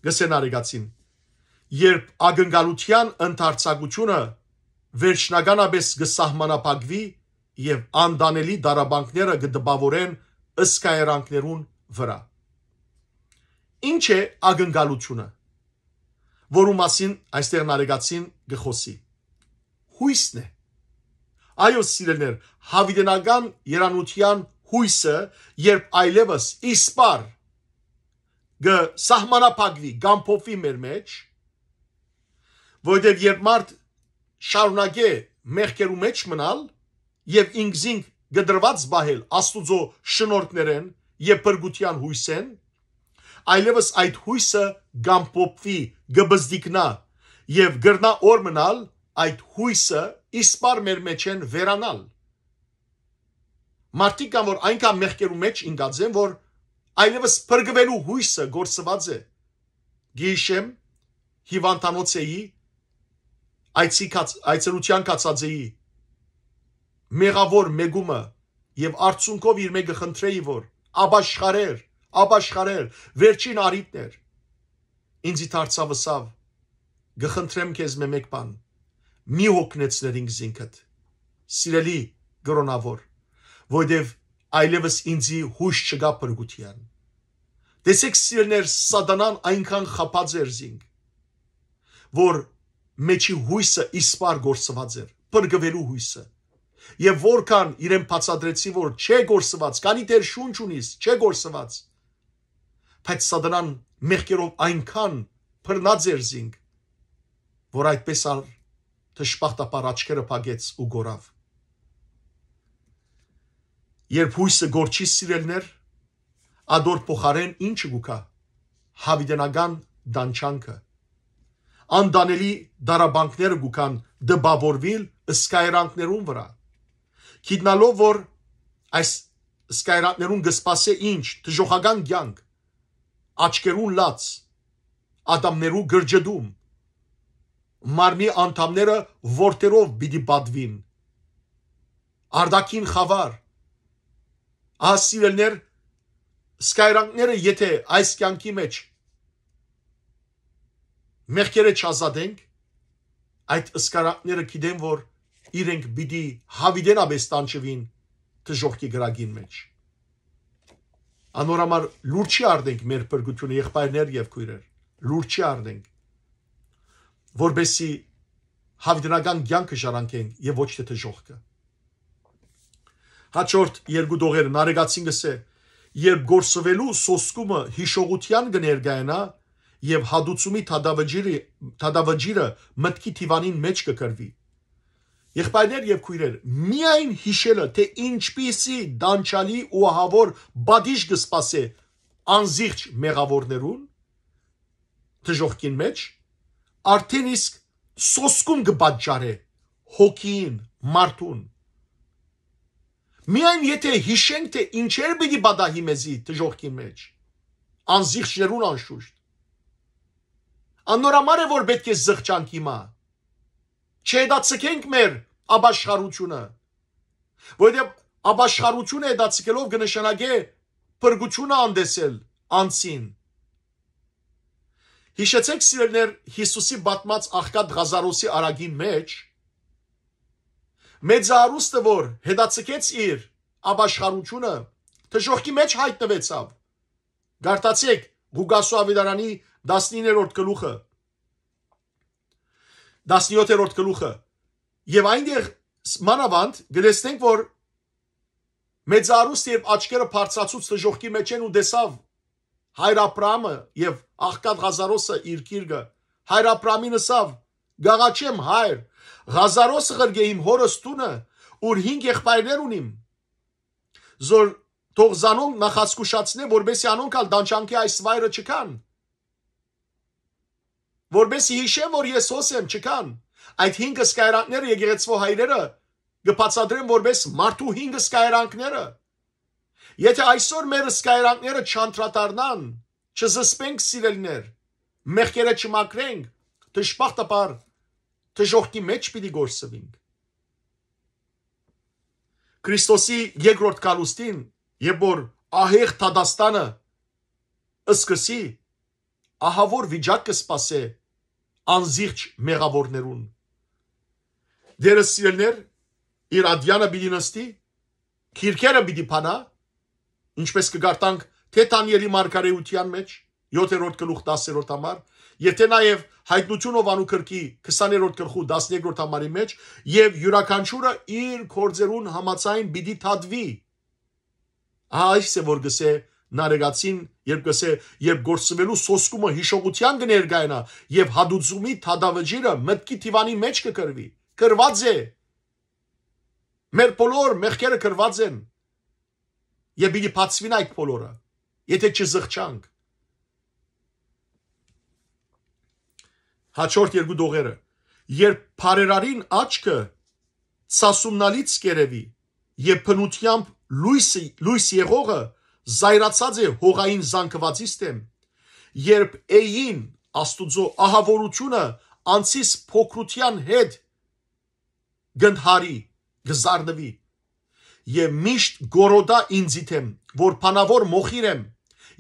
գսեն արեգացին երբ ագնկալության ընդարձակությունը վերջնականապես կսահմանապակվի եւ անդանելի դարաբանքները կդպավորեն սկայրանքներուն վրա։ Ինչ է ագնկալությունը, որու մասին այստեղ նարեգացին գխոսի։ Հույսն է։ Այո, սիրելներ, հավիդենական երանության հույսը, երբ այլևս իսպար գ սահմանապակվի գամփոփի մեր մեջ, որտեղ երբ մարդ շարունակե մեղքերու մեջ մնալ եւ ինքզինք գդրված զբահել Աստուծո շնորհքներեն եւ բրգության հույսեն, այլևս այդ հույսը գամփոփվի, գբզդիկնա եւ գրնա օր մնալ այդ հույսը իսպար մեր մեջ են վերանալ։ Մարդիկ կամ որ այնքան մեղքերու մեջ ինգած են, որ այլևս բրգվելու հույսը գործված է։ Գիշեմ հիվանդանոցեի այցի այցելության կացածեի մեղավոր մեգումը եւ արցունքով իր մեկը խնդրեի որ աբաշխարեր աբաշխարեր վերջին արիտներ ինձի դարձավսավ գխնդրեմ քեզ մե մեկ բան մի հոգնեցներ ինձ ինքդ սիրելի գրոնավոր որովհետև այլևս ինձի հույս չկա բրգության տեսեք սիրներ սատանան այնքան խապած էր զինք որ մեջի հույսը իսպար գործված էր բրգվելու հույսը Եվ որքան իրեն բացադրեցի, որ չէ գործված, քանի դեր շունչ ունիս, չէ գործված։ Բայց սատանան մեղքերով այնքան բռնած էր զինք, որ այդպես ար թշպախտապար աչքերը փագեց ու գորավ։ Երբ հույսը գործի սիրելներ, ադոր փոխարեն ինչ գուկա հավիդենական դանչանքը անդանելի դարաբանկները գուկան դբավորվել սկայրանքներուն վրա Գիտնալով որ այս սկայրատներուն գսպասե ինչ, դժոխական կյանք, աչկերուն լաց, ադամներու գրջդում, մարմի անդամները որդերով բիդի բադվին, արդակին խավար, ասիրելներ, սկայրանքները եթե այս կյանքի մեջ մեղքերը չազադենք, այդ սկարակները գիտեն, որ իրենք պիտի հավիդենաբես տանչվին դժողքի գրագին մեջ անորամար լուրջ չի արդենք մեր բրգությունը եղբայրներ եւ քույրեր լուրջ չի արդենք որբեսի հավիդենական ցանկը շարանքենք եւ ոչ թե դժողքը հաջորդ երկու դողերը նարեգացին գսե երբ գործվելու սոսկումը հիշողության գներգայնա եւ հադուցումի թադավջիրը թադավջիրը մտքի թիվանին մեջ կկրվի Եղբայրներ եւ քույրեր, միայն հիշելը, թե ինչպիսի դանչալի ու ահավոր բադիշ կսպասե անզիղջ մեղավորներուն դժողքին մեջ, արդեն իսկ սոսկում կբաճարե հոգին, մարդուն։ Միայն եթե հիշենք, թե ինչեր պիտի բադահի մեզի դժողքին մեջ, անզիղջերուն անշուշտ։ Աննորամար է, որ պետք է զղջանք հիմա, չհետացկենք մեր աբաշխարությունը։ Որտեղ աբաշխարությունը հետացկելով կնշանակե բրգությունը անդեսել անցին։ Հիշեցեք սիրելներ Հիսուսի բատմած աղքատ Ղազարոսի արագի մեջ մեծարուստը որ հետացկեց իր աբաշխարությունը թշողքի մեջ հայտնվեցավ։ Գարտացեք Գուգասու ավիդարանի 19-րդ գլուխը 19 17-րդ գլուխը եւ այնտեղ մանավանդ գրեցնենք որ մեծարուստ եւ աչքերը բարձացուց դժողքի մեջ են ու դեսավ հայրապրամը եւ աղկատ Ղազարոսը իր կիրգը հայրապրամին ասավ գաղաչեմ հայր Ղազարոսը ղրգեիմ հորս տունը ուր 5 եղբայրներ ունիմ զոր թող զանոն նախասկուշացնե որբեսի անոնքալ դանչանքի այս վայրը չկան որբեսի հիշեմ, որ ես հոս եմ, չկան։ Այդ 5 սկայրանքները եկեղեցվո հայրերը գբացադրեն որպես մարդու 5 սկայրանքները։ Եթե այսօր մեր սկայրանքները չանտրատարնան, չզսպենք սիրելիներ, մեղքերը չմաքրենք, դժբախտաբար դժողքի մեջ պիտի գործվենք։ Քրիստոսի երկրորդ կալուստին, երբ որ ահեղ Թադաստանը սկսի ահավոր վիճակ կսպասե անզիղջ մեղավորներուն։ Դերը սիրելներ, իր ադյանը պիտի նստի, քիրքերը պիտի փանա, ինչպես կգարտանք թե Դանիելի մարգարեության մեջ 7-րդ գլուխ 10-րդ համար, եւ թե նաեւ հայտնությունով անու քրկի 20-րդ գլխու 12-րդ համարի մեջ եւ յուրաքանչյուրը իր կորձերուն համացային պիտի թադվի։ Ահա այս է որ գսե նարեգացին, երբ կսե, երբ գործվելու սոսկումը հիշողության կներկայանա եւ հադուցումի թադավջիրը մտքի Թիվանի մեջ կկրվի։ Կրված է։ Մեր բոլոր մեղքերը կրված են։ Եվ իդի փածվին այդ բոլորը, եթե չզղջանք։ Հաջորդ երկու դողերը։ Երբ բարերարին աչքը սասումնալից կերևի եւ փնությամբ լույսի լույս եղողը լույս զայրացած է հողային զանգվածից դեմ, երբ Էին Աստուծո ահավորությունը անցիս փոքրության հետ գնդհարի գզարնվի եւ միշտ գորոդա ինձի թեմ որ փանավոր մոխիր եմ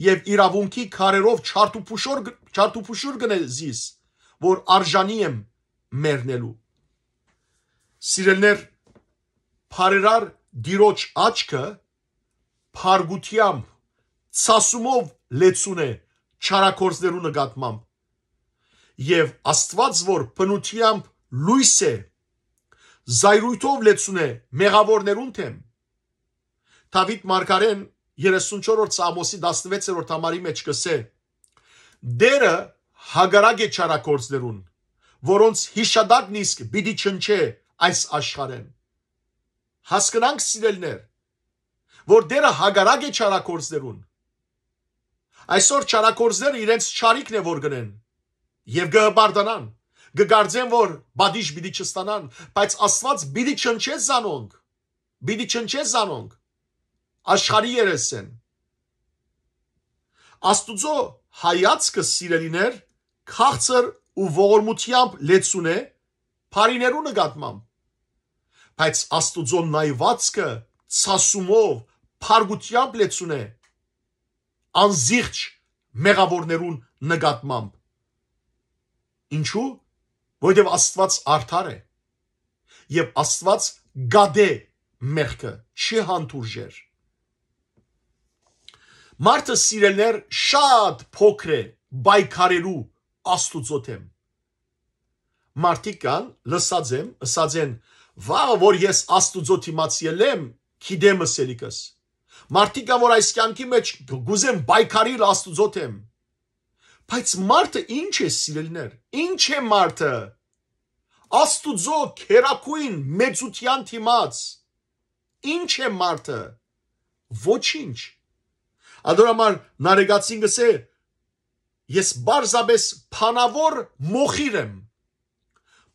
եւ իրավունքի քարերով չարտուփուշոր չարտուփուշուր գնեզիս որ արժանի եմ մեռնելու սիրելներ բարերար դիրոջ աչքը փարգությամբ, ցասումով լեցուն է չարակորձներու նկատմամբ եւ Աստված, որ բնությամբ լույս է, զայրույթով լեցուն է մեղավորներուն թեմ։ Դավիթ Մարգարեն 34-րդ Սամոսի 16-րդ համարի մեջ կսե. Դերը հագարագ է չարակորձներուն, որոնց հիշադակն իսկ պիտի չնչե այս աշխարհեն։ Հասկանանք սիրելներ, որ դերը հագարակ է ճարակորձերուն։ Այսօր ճարակորձները իրենց ճարիքն է որ գնեն եւ գհբարդանան, գգարձեն որ բադիշ բիդի չստանան, բայց Աստված բիդի չնչե զանոնք։ Բիդի չնչե զանոնք։ Աշխարհի երեսեն։ Աստուծո հայացքը սիրելիներ քաղցր ու ողորմությամբ լեցուն է բարիներու նկատմամբ բայց աստուծո նայվածքը ցասումով փարգությամբ լեցուն է անզիղջ մեղավորներուն նկատմամբ ինչու որովհետև աստված արդար է եւ աստված գադե մեղքը չի հանդուրժեր մարդը սիրելներ շատ փոքր է բայկարելու աստուծո թեմ մարդիկ կան լսած եմ ասած են վաղ որ ես աստուծո դիմացիել եմ գիտեմ սերիկս Մարդիկա, որ այս կյանքի մեջ գուզեն բայկարիլ Աստուծոտ եմ։ Բայց մարդը ինչ է սիրելիներ։ Ինչ է մարդը։ Աստուծո քերակույն մեծության թիմած։ Ինչ է մարդը։ Ոչինչ։ Ադորամար նարեգացին գսե ես բարձաբես փանավոր մոխիր եմ։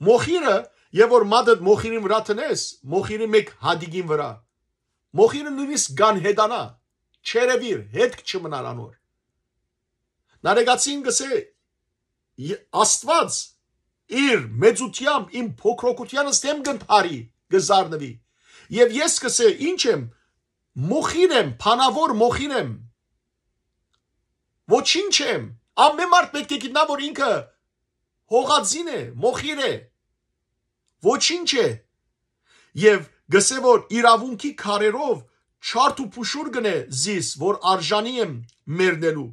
Մոխիրը, եւ որ մադդ մոխիրին վրա տնես, մոխիրի մեկ հադիգին վրա Մոխիրը նույնիսկ գան հետանա, չերևիր, հետք չմնար անոր։ Նարեգացին գսե Աստված իր մեծությամբ իմ փոքրոկությանս դեմ գնդարի գզարնվի։ Եվ ես գսե ինչ եմ մոխիր եմ, փանավոր մոխիր եմ։ Ոչինչ եմ։ Ամեն մարդ պետք է գիտնա, որ ինքը հողածին է, մոխիր է։ Ոչինչ է։ Եվ գսե որ իրավունքի քարերով չարթ ու փուշուր գնե զիս, որ արժանի եմ մերնելու։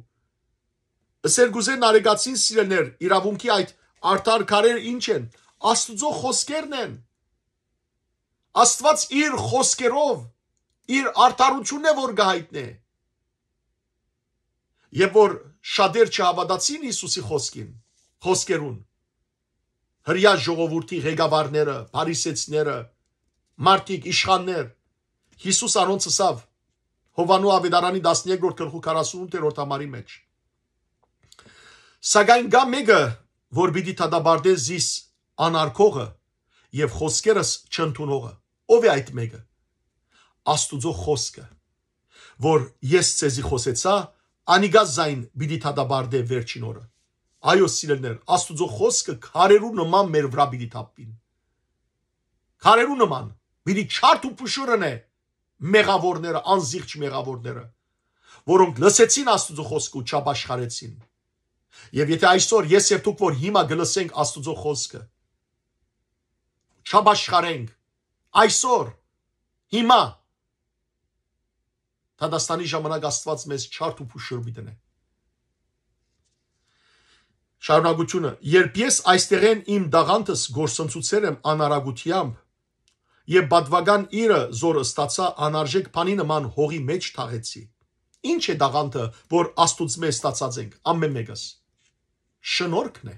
Սեր գուզե նարեգացին սիրելներ, իրավունքի այդ արդար քարեր ինչ են։ Աստուծո խոսքերն են։ Աստված իր խոսքերով իր արդարությունն է որ գահիտնե։ Եվ որ շատեր չհավատացին Հիսուսի խոսքին, խոսքերուն։ Հрья ժողովրդի ղեկավարները, փարիսեցները, մարդիկ, իշխաններ։ Հիսուս առոնց սավ Հովանու Ավետարանի 13-րդ գլխու 48-րդ համարի մեջ։ Սակայն գա մեկը, որ պիտի դադարդե զիս անարգողը եւ խոսքերս չընդունողը։ Ո՞վ է այդ մեկը։ Աստուծո խոսքը, որ ես ցեզի խոսեցա, անիգազային պիտի դադարդե վերջին օրը։ Այո, սիրելներ, Աստուծո խոսքը քարերու նման մեր վրա պիտի թափվին։ Քարերու նման Մինի չարդ ու փշուրն է մեղավորները, անզիղջ մեղավորները, որոնք լսեցին Աստուծո խոսքը ու չաբաշխարեցին։ Եվ եթե այսօր ես եւ դուք որ հիմա գլսենք Աստուծո խոսքը, չաբաշխարենք այսօր հիմա Դադաստանի ժամանակ Աստված մեզ չարտ ու փուշուր միտն է։ Շարունակությունը, երբ ես այստեղեն իմ դաղանտս գործընծուցել եմ անարագությամբ, եւ բադվագան իրը զորը ստացա անարժեք բանի նման հողի մեջ թաղեցի։ Ինչ է դաղանթը, որ աստուծո մեզ ստացած ենք ամեն մեկս։ Շնորհքն է։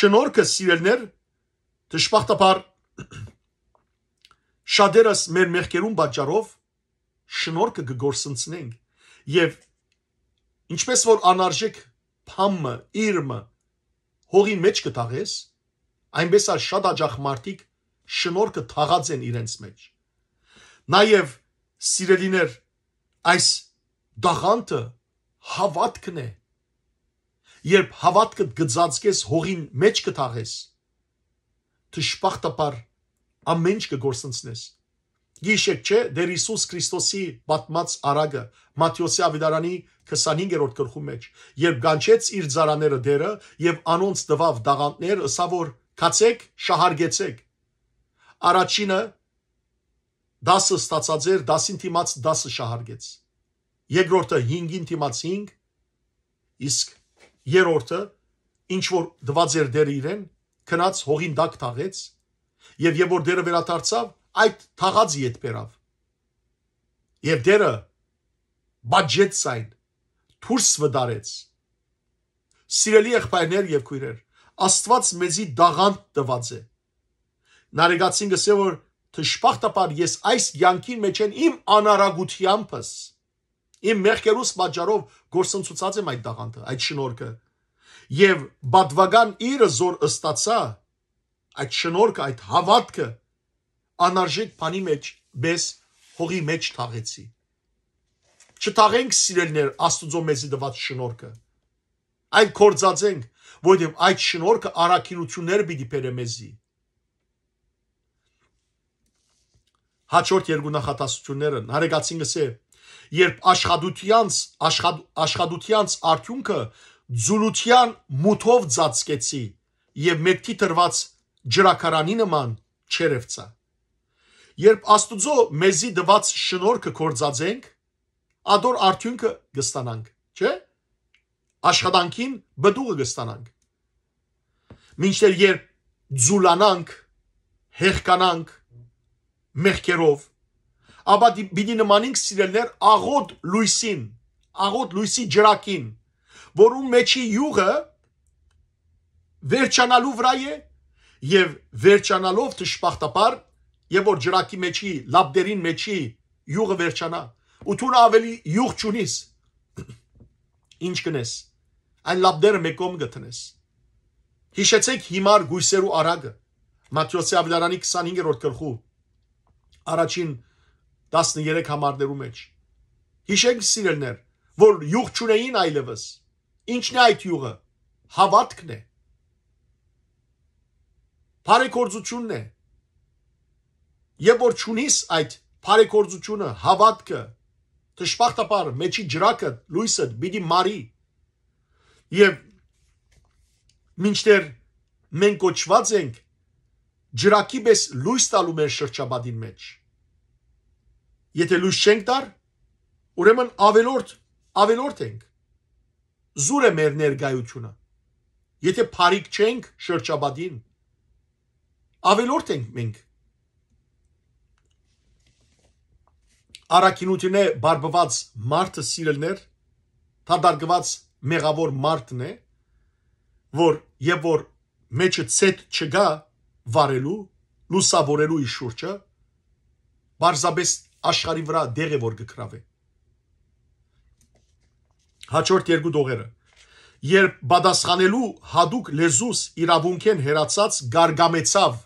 Շնորհքը սիրելներ դժբախտաբար շատերս մեր մեղքերուն պատճառով շնորհքը գործընծնենք եւ ինչպես որ անարժեք փամը, իրմը հողի մեջ կտաղես, այնպես էլ շատ աջախ մարդիկ շնորհքը թաղած են իրենց մեջ։ Նաև սիրելիներ, այս դաղանտը հավատքն է։ Երբ հավատքդ գծածկես հողին մեջ կթաղես, թշպախտապար ամեն ինչ կգործընծնես։ Գիշեք չէ դեր Հիսուս Քրիստոսի պատմած արագը Մատթեոսի ավիդարանի 25-րդ գրքում մեջ, երբ գանչեց իր ծարաները դերը եւ անոնց տվավ դաղանտներ, ըսա որ «Քացեք, շահարգեցեք»։ Առաջինը դասը ստացած էր, դասին թիմաց դասը շահարգեց։ Երկրորդը 5-ին թիմաց 5, իսկ երրորդը ինչ որ դված էր դերը իրեն, քնած հողին դակ թաղեց, եւ երբ որ դերը վերադարձավ, այդ թաղածի հետ բերավ։ Եվ դերը բաջետ սայն թուրս վդարեց։ Սիրելի եղբայրներ եւ քույրեր, Աստված մեզի դաղանդ տված է Նարեգացին գսե որ թշպախտապար ես այս յանքին մեջ են իմ անարագությամբ իմ մեղքերուս պատճառով գործընծուցած եմ այդ դաղանթը, այդ շնորհքը։ Եվ բադվագան իրը զոր ըստացա այդ շնորհքը, այդ հավատքը անարժեք բանի մեջ, բես հողի մեջ թաղեցի։ Չթաղենք սիրելներ Աստուծո մեզի տված շնորհքը։ Այլ կորցածենք, որովհետև այդ շնորհքը առաքինություններ պիտի բերե մեզի։ հաջորդ երկու նախատասությունները նարեգացին գսե երբ աշխատությանց աշխադ, աշխատությանց արդյունքը զուլության մութով ծածկեցի եւ մեկքի տրված ջրակարանի նման չերևցա երբ աստուծո մեզի դված շնորհքը կործածենք ադոր արդյունքը կստանանք չէ աշխատանքին բդուղը կստանանք մինչդեռ երբ զուլանանք հեղկանանք մեղքերով, ապա պիտի նմանինք սիրելներ աղոտ լույսին, աղոտ լույսի ջրակին, որում մեջի յուղը վերջանալու վրա է եւ վերջանալով դժպախտապար եւ որ ջրակի մեջի լաբդերին մեջի յուղը վերջանա ու դու ավելի յուղ ճունիս ինչ կնես այն լաբդերը մեկում գտնես հիշեցեք հիմար գույսերու արագը մատթեոս ավլարանի 25-րդ գլխու առաջին 13 համարներու մեջ։ Հիշենք սիրելներ, որ յուղ չունեին այլևս։ Ինչն է այդ յուղը։ Հավատքն է։ Բարեկորձությունն է։ Եվ որ ճունիս այդ բարեկորձությունը, հավատքը, դժբախտաբար մեջի ջրակը, լույսը պիտի մարի։ Եվ մինչդեռ մենք կոչված ենք ջրակի պես լույս տալու մեր շրջապատին մեջ Եթե լույս չենք տար, ուրեմն ավելորդ, ավելորդ ենք։ Զուր է մեր ներգայությունը։ Եթե փարիկ չենք շրջաբադին, ավելորդ ենք մենք։ Արաքինութին է բարբված մարդը սիրելներ, թադարգված մեղավոր մարդն է, որ եւ որ մեջը ցետ չգա վարելու, լուսավորելու իր շուրջը, բարձաբես աշխարի վրա դեղը որ գկրավե հաջորդ երկու դողերը երբ բադասխանելու հadouk լեզուս իրավունքեն հերացած գարգամեցավ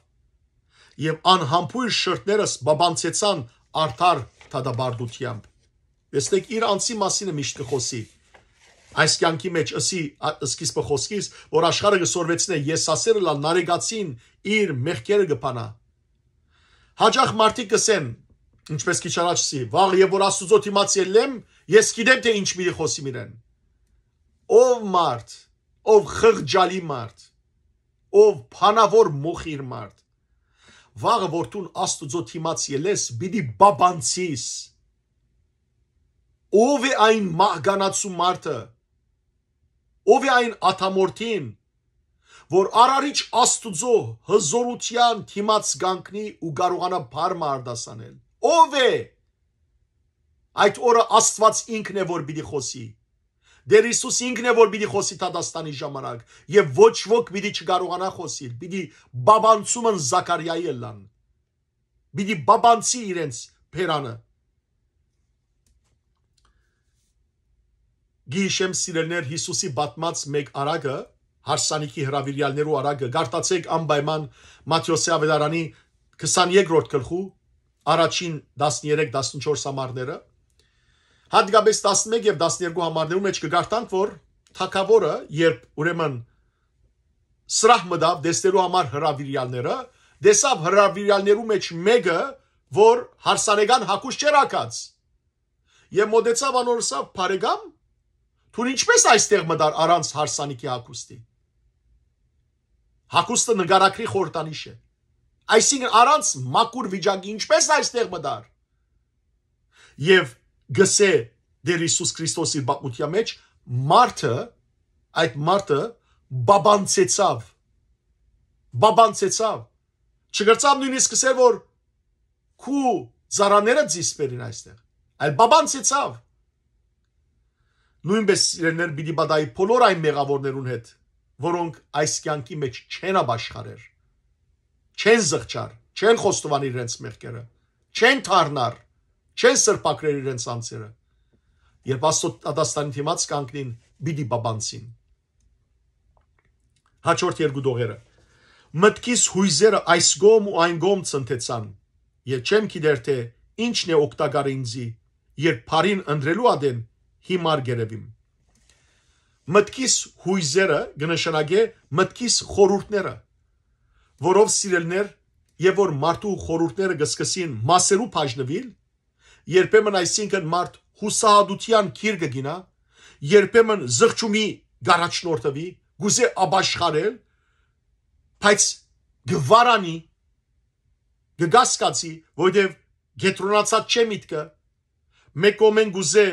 եւ անհամբույր շրթներս բաբանցեցան արդար թադաբարդությամբ տեսեք իր անձի մասին է միշտ խոսի այս կյանքի մեջ ասի սկիզբը խոսքից որ աշխարհը գսորվեցնե ես ասերը լա նարեգացին իր մեղքերը գփանա հաջախ մարդիկ կսեն Ինչպես քիչ առաջ ասի, վաղ եւ որ Աստուծո դիմաց ելեմ, ես գիտեմ թե ինչ մի խոսի իրեն։ Ով մարդ, ով խղճալի մարդ, ով փանավոր մոխիր մարդ։ Վաղը որտուն Աստուծո դիմաց ելես, բիդի բաբանցիս։ Ով է այն մահկանացու մարդը, Ով է այն աթամորթին, որ արարիչ Աստուծո հզորության թիմած գանքնի ու կարողանա բարմը արդասանել։ Ո՞վ է։ Այդ օրը Աստված ինքն է, որ պիտի խոսի։ Դեր Հիսուս ինքն է որ պիտի խոսի Տադաստանի ժամանակ եւ ոչ ոք պիտի չկարողանա խոսիլ։ Պիտի բաբանցումն Զաքարիայի լան։ Պիտի բաբանցի իրենց Փերանը։ Գիշեմ սիրելներ Հիսուսի բատմած մեկ արագը հարսանիքի հրավիրյալներու արագը գարտացեք անպայման Մատթեոսի ավետարանի 23-րդ գլխու առաջին 13-14 համարները, հատկապես 11 եւ 12 համարներում մեջ կգարտանք, որ թակավորը, երբ ուրեմն սրահ մտավ դեստերու համար հրավիրյալները, դեսավ հրավիրյալներու մեջ մեկը, որ հարսանեգան հակուշ չեր ակած։ Եվ մոդեցավ անորսավ բարեկամ, թուն ինչպես այստեղ մտար առանց հարսանիքի հակուստի։ Հակուստը նկարագրի խորտանիշ է։ Այսինքն առանց մակուր վիճակի ինչպես այստեղ մտար։ Եվ գսե դեր Հիսուս Քրիստոսի բակության մեջ մարդը այդ մարդը բաբանցեցավ բաբանցեցավ չգրծավ նույնիսկ ասել որ քու զարաները ձիսպերին այստեղ այլ բաբանցեցավ նույնպես իրեններ բիդի բադայի բոլոր այն մեղավորներուն հետ որոնք այս կյանքի մեջ չեն ապաշխարեր չեն զղջար, չեն խոստովան իրենց մեղքերը, չեն թարնար, չեն սրպակրեր իրենց անձերը։ Երբ աստո ադաստանի թիմած կանգնին բիդի բաբանցին։ Հաճորդ երկու դողերը։ Մտքիս հույզերը այս գոմ ու այն գոմ ծնթեցան։ Ես չեմ գիտեր թե ինչն է օգտակար ինձի, երբ բարին ընդրելու ադեն հիմար գերևիմ։ Մտքիս հույզերը գնշանագե մտքիս խորուրդները որով սիրելներ եւ որ մարդու խորուրդները գսկսին մասերու բաժնվել, երբեմն այսինքն մարդ հուսահատության քիր կգինա, երբեմն զղջումի գարաչնորթվի, գուզե աբաշխարել, բայց գվարանի գգասկացի, որովհետև գետրոնացած չէ միտքը, մեկ կողմեն գուզե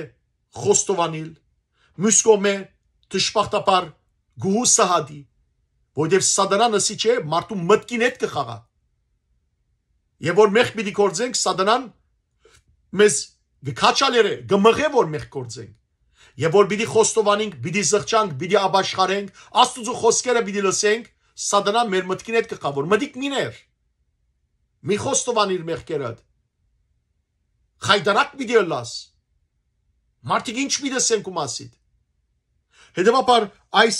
խոստովանել, մյուս կողմը դժբախտաբար գուհուսահադի Որովհետև սատանան ասի չէ, մարդու մտքին հետ կխաղա։ Եվ որ մեղ պիտի կործենք, սատանան մեզ գքաչալերը, գմղե որ մեղ կործենք։ Եվ որ պիտի խոստովանենք, պիտի զղջանք, պիտի աբաշխարենք, Աստուծո խոսքերը պիտի լսենք, սատանան մեր մտքին հետ կխա, որ մտիկ միներ։ Մի խոստովանիր մեղքերդ։ Խայդարակ պիտի լաս։ Մարդիկ ինչ պիտի ասենք ու մասիդ։ Հետևաբար այս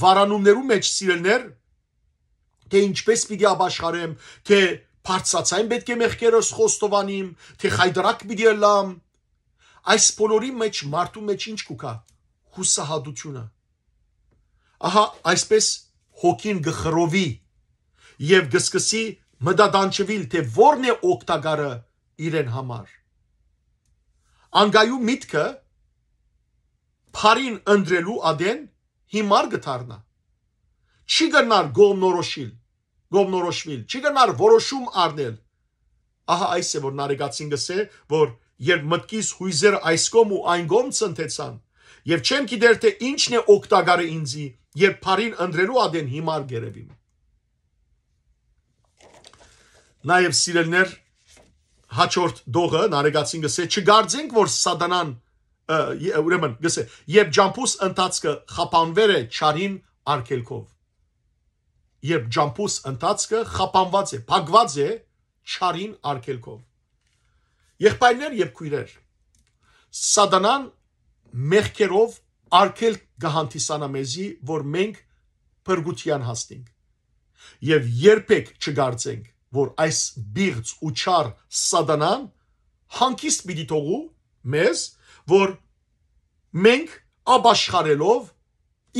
վարանումներու մեջ սիրելներ, թե ինչպես պիտի աբաշխարեմ, թե բարձացային պետք է մեղքերս խոստովանիմ, թե խայդրակ պիտի լամ։ Այս բոլորի մեջ մարդու մեջ ինչ կուքա։ Հուսահատությունը։ Ահա այսպես հոգին գխրովի եւ գսկսի մտադանչվել թե ո՞րն է օկտագարը իրեն համար։ Անգայու միտքը բարին ընդրելու ադեն հիմար գթարնա։ Չի գնար գողնորոշիլ, գողնորոշվիլ, չի գնար որոշում առնել։ Ահա այս է որ նարեգացին գսե, որ երբ մտքիս հույզերը այս կողմ ու այն կողմ ցնթեցան, եւ չեմ գիտեր թե ինչն է օգտակարը ինձի, երբ բարին ընդրելու ադեն հիմար գերեվիմ։ Նաև սիրելներ հաջորդ դողը նարեգացին գսե, չգարձենք որ սատանան ուրեմն գսե երբ ջամփուս ընթացքը խապանվեր է չարին արկելքով երբ ջամփուս ընթացքը խապանված է փակված է չարին արկելքով եղբայրներ եւ քույրեր սադանան մեղքերով արկել գահանտիսանա մեզի որ մենք փրկության հասնենք եւ երբեք չգարցենք որ այս բիղծ ու չար սադանան հանկիստ պիտի թողու մեզ որ մենք աբաշխարելով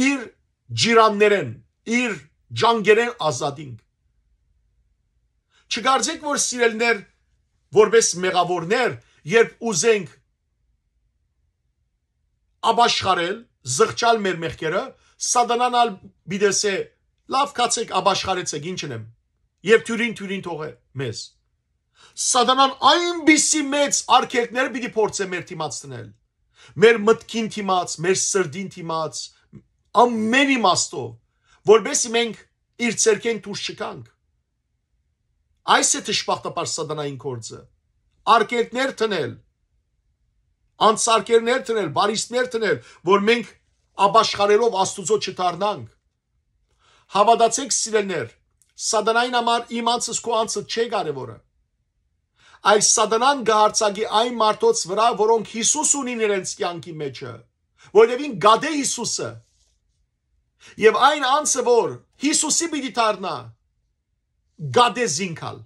իր ջիրաններեն, իր ջանգերեն ազատինք։ Չգարձեք, որ սիրելներ, որպես մեղավորներ, երբ ուզենք աբաշխարել, զղջալ մեր մեղքերը, սադանան ալ բիդեսե, լավ կացեք աբաշխարեցեք, ինչն եմ, և թյուրին թյուրին թող է մեզ։ Սատանան այնպիսի մեծ արկելքները պիտի փորձե մեր թիմած տնել։ Մեր մտքին թիմած, մեր սրդին թիմած, ամեն իմաստով, որբեսի մենք իր ցերկեն դուրս չկանք։ Այս է դժբախտաբար սատանային կորձը։ Արկելքներ տնել, անցարկերներ տնել, բարիստներ տնել, որ մենք աբաշխարելով աստուծո չդառնանք։ Հավատացեք, սիրելներ, սատանային համար իմ անձս քո անձը չի կարևորը այս սատանան գահարցակի այն մարդոց վրա, որոնք Հիսուս ունին իրենց կյանքի մեջը, որովհետև գադե Հիսուսը։ Եվ այն անձը, որ Հիսուսի պիտի դառնա, գադե զինքալ։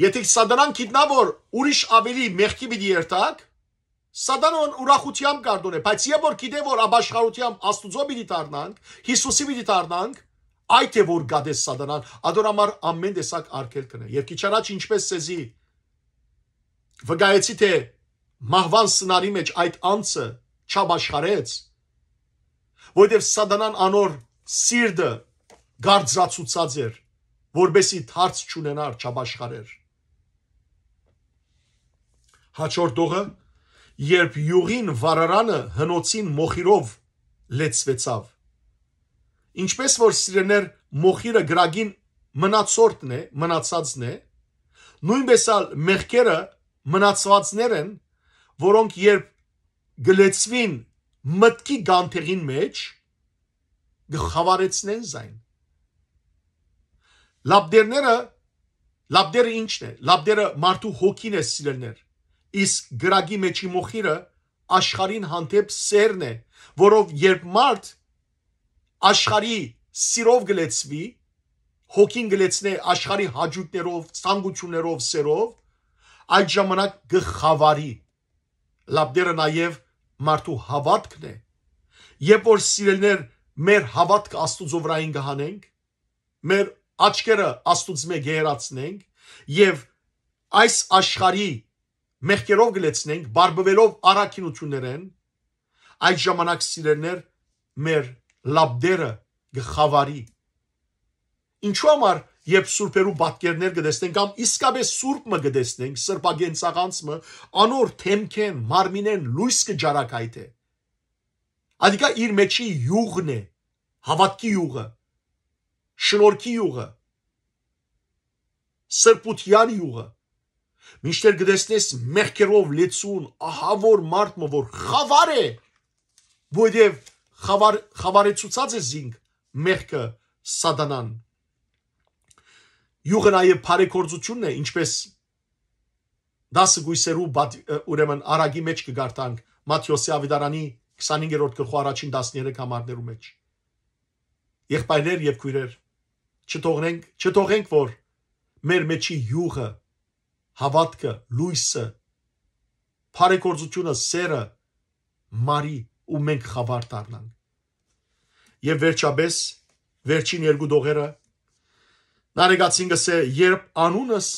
Եթե սատանան գիտնա, որ ուրիշ ավելի մեղքի պիտի երթակ, Սատանան ուրախությամբ կարդոն է, բայց երբ որ գիտե որ ապաշխարությամբ Աստուծո պիտի դառնանք, Հիսուսի պիտի դառնանք, այ թե որ գադես սատանան ադորամար ամեն տեսակ արգելքն է եւ քիչ առաջ ինչպես ցեզի վգայեցի թե մահվան սնարի մեջ այդ անցը չաբաշխարեց որովհետեւ սատանան անոր սիրտը գարձացուցած էր որբեսի հարց չունենար չաբաշխարեր հաջորդ դողը երբ յուղին վարարանը հնոցին մոխիրով լեցվեցավ Ինչպես որ սիրեներ մոխիրը գրագին մնացորդն է, մնացածն է, նույնպես ալ մեղքերը մնացվածներ են, որոնք երբ գլեցվին մտքի գանթեղին մեջ, գխավարեցնեն զայն։ Լաբդերները, լաբդերը ինչն է, լաբդերը մարդու հոգին է սիրելներ, իսկ գրագի մեջի մոխիրը աշխարին հանդեպ սերն է, որով երբ մարդ աշխարհի սիրով գլեցվի, հոգին գլեցնե աշխարհի հաջույքներով, ցանկություններով, սերով, այդ ժամանակ գխավարի։ Լաբդերը նաև մարդու հավատքն է։ Երբ որ սիրելներ մեր հավատքը Աստուծո վրային կհանենք, մեր աչքերը Աստուծո մեկ գերացնենք եւ այս աշխարհի մեղքերով գլեցնենք, բարբվելով առաքինություններեն, այդ ժամանակ սիրելներ մեր լաբդերը գխավարի։ Ինչու համար երբ սուրբերու պատկերներ գտեսնենք կամ իսկապես սուրբը գտեսնենք, սրբագենցաղանցը անոր թեմքեն, մարմինեն լույս կջարակայթե։ Ադիկա իր մեջի յուղն է, հավատքի յուղը, շնորհքի յուղը, սրբության յուղը։ Միշտեր գտեսնես մեղքերով լեցուն, ահա որ մարդը որ խավար է, որովհետև խավար խավարեցուցած է զինք մեղքը սադանան յուղը նաև բարեկորձությունն է ինչպես դասը գույսերու ուրեմն արագի մեջ կգարտանք մատթեոսի ավիդարանի 25-րդ գլխու առաջին 13 համարներու մեջ եղբայրներ եւ քույրեր չթողնենք չթողենք որ մեր մեջի յուղը հավատքը լույսը բարեկորձությունը սերը մարի ու մենք խավար դառնանք։ Եվ վերջապես վերջին երկու դողերը նարեգացին գսե երբ անունս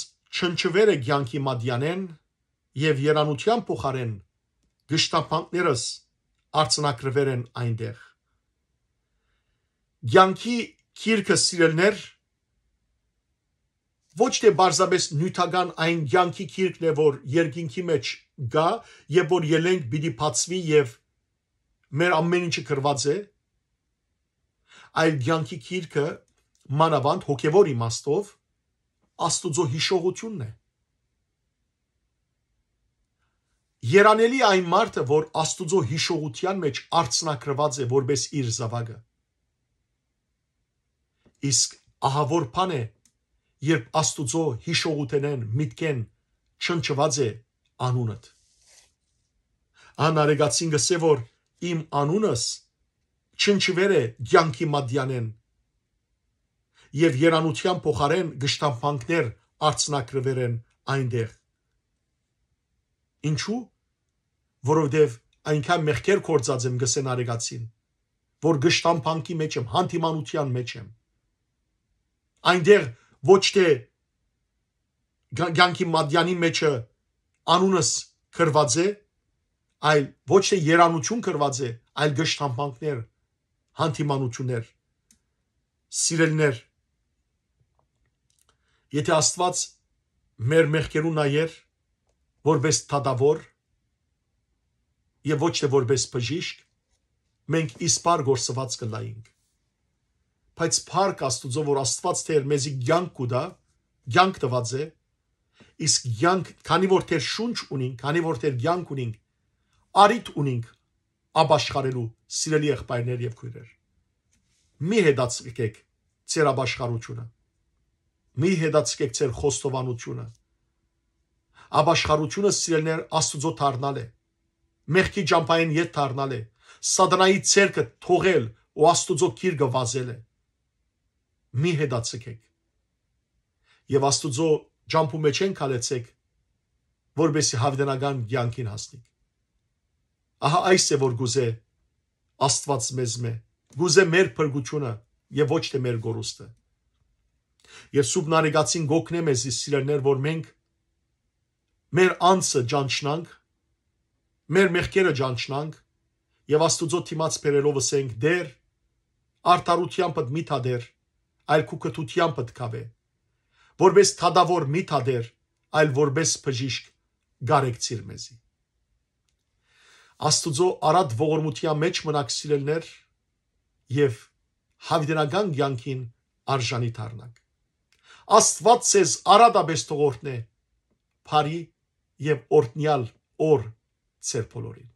չնչվեր է ցանկի մադյանեն եւ երանության փոխարեն գշտապաններս արցանակրվեր են այնտեղ։ Ցանկի քիրքը սիրելներ ոչ թե բարձաբես նյութական այն ցանկի քիրքն է որ երկինքի մեջ գա եւ որ ելենք պիտի փածվի եւ մեր ամեն ինչը կրված է, այլ ցանկի քիրքը մանավանդ հոգևոր իմաստով Աստուծո հիշողությունն է։ Երանելի այն մարդը, որ Աստուծո հիշողության մեջ արցնակրված է որպես իր զավակը։ Իսկ ահավոր բան է, երբ Աստուծո հիշողութենեն միտքեն չնչված է անունդ։ Անարեգացին գսե որ իմ անունս չնչվեր է ցանկի մադյանեն եւ երանության փոխարեն գշտամփանքներ արցնակրվեր են այնտեղ ինչու որովհետեւ այնքան մեղքեր կործած եմ գսեն արեգացին որ գշտամփանքի մեջ եմ հանդիմանության մեջ եմ այնտեղ ոչ թե ցանկի մադյանի մեջը անունս քրված է այլ ոչ թե երանություն կրված է, այլ գշտամբանքներ, հանդիմանություններ, սիրելներ։ Եթե Աստված մեր մեղքերու նայեր որպես թադավոր եւ ոչ թե որպես բժիշկ, մենք իսպար գործված կլայինք։ Բայց փառք Աստուծո, որ Աստված թեր մեզի ցանկ ու դա, ցանկ տված է, իսկ ցանկ, քանի որ թեր շունչ ունին, քանի որ թեր ցանկ ունին, արիթ ունենք աբաշխարելու սիրելի եղբայրներ եւ քույրեր մի հետացկեք ծեր աբաշխարությունը մի հետացկեք ծեր խոստովանությունը աբաշխարությունը սիրելներ աստուծո դառնալ է մեղքի ջամփային ետ դառնալ է սատանայի ցերկը թողել ու աստուծո քիրգը վազել է մի հետացկեք եւ աստուծո ջամփու մեջ են քալեցեք որբեսի հավդենական ցանկին հասնեք Ահա այս է որ գուզե Աստված մեզ մե։ Գուզե մեր փրկությունը եւ ոչ թե մեր գորուստը։ Եվ սուբնարեգացին գոքն է մեզ սիրելներ, որ մենք մեր անձը ճանչնանք, մեր մեղքերը ճանչնանք եւ Աստուծո թիմած բերելով ասենք դեր արտարությամբ մի թադեր, այլ քու կտությամբ դքավե։ Որբես թադավոր մի թադեր, այլ որբես բժիշկ գարեկցիր մեզի։ Աստուծո արատ ողորմության մեջ մնաք սիրելներ եւ հավիտենական ցանկին արժանի դառնաք։ Աստված ցեզ արատաբես թողորտնե, բարի եւ օրտնյալ օր ձեր բոլորին։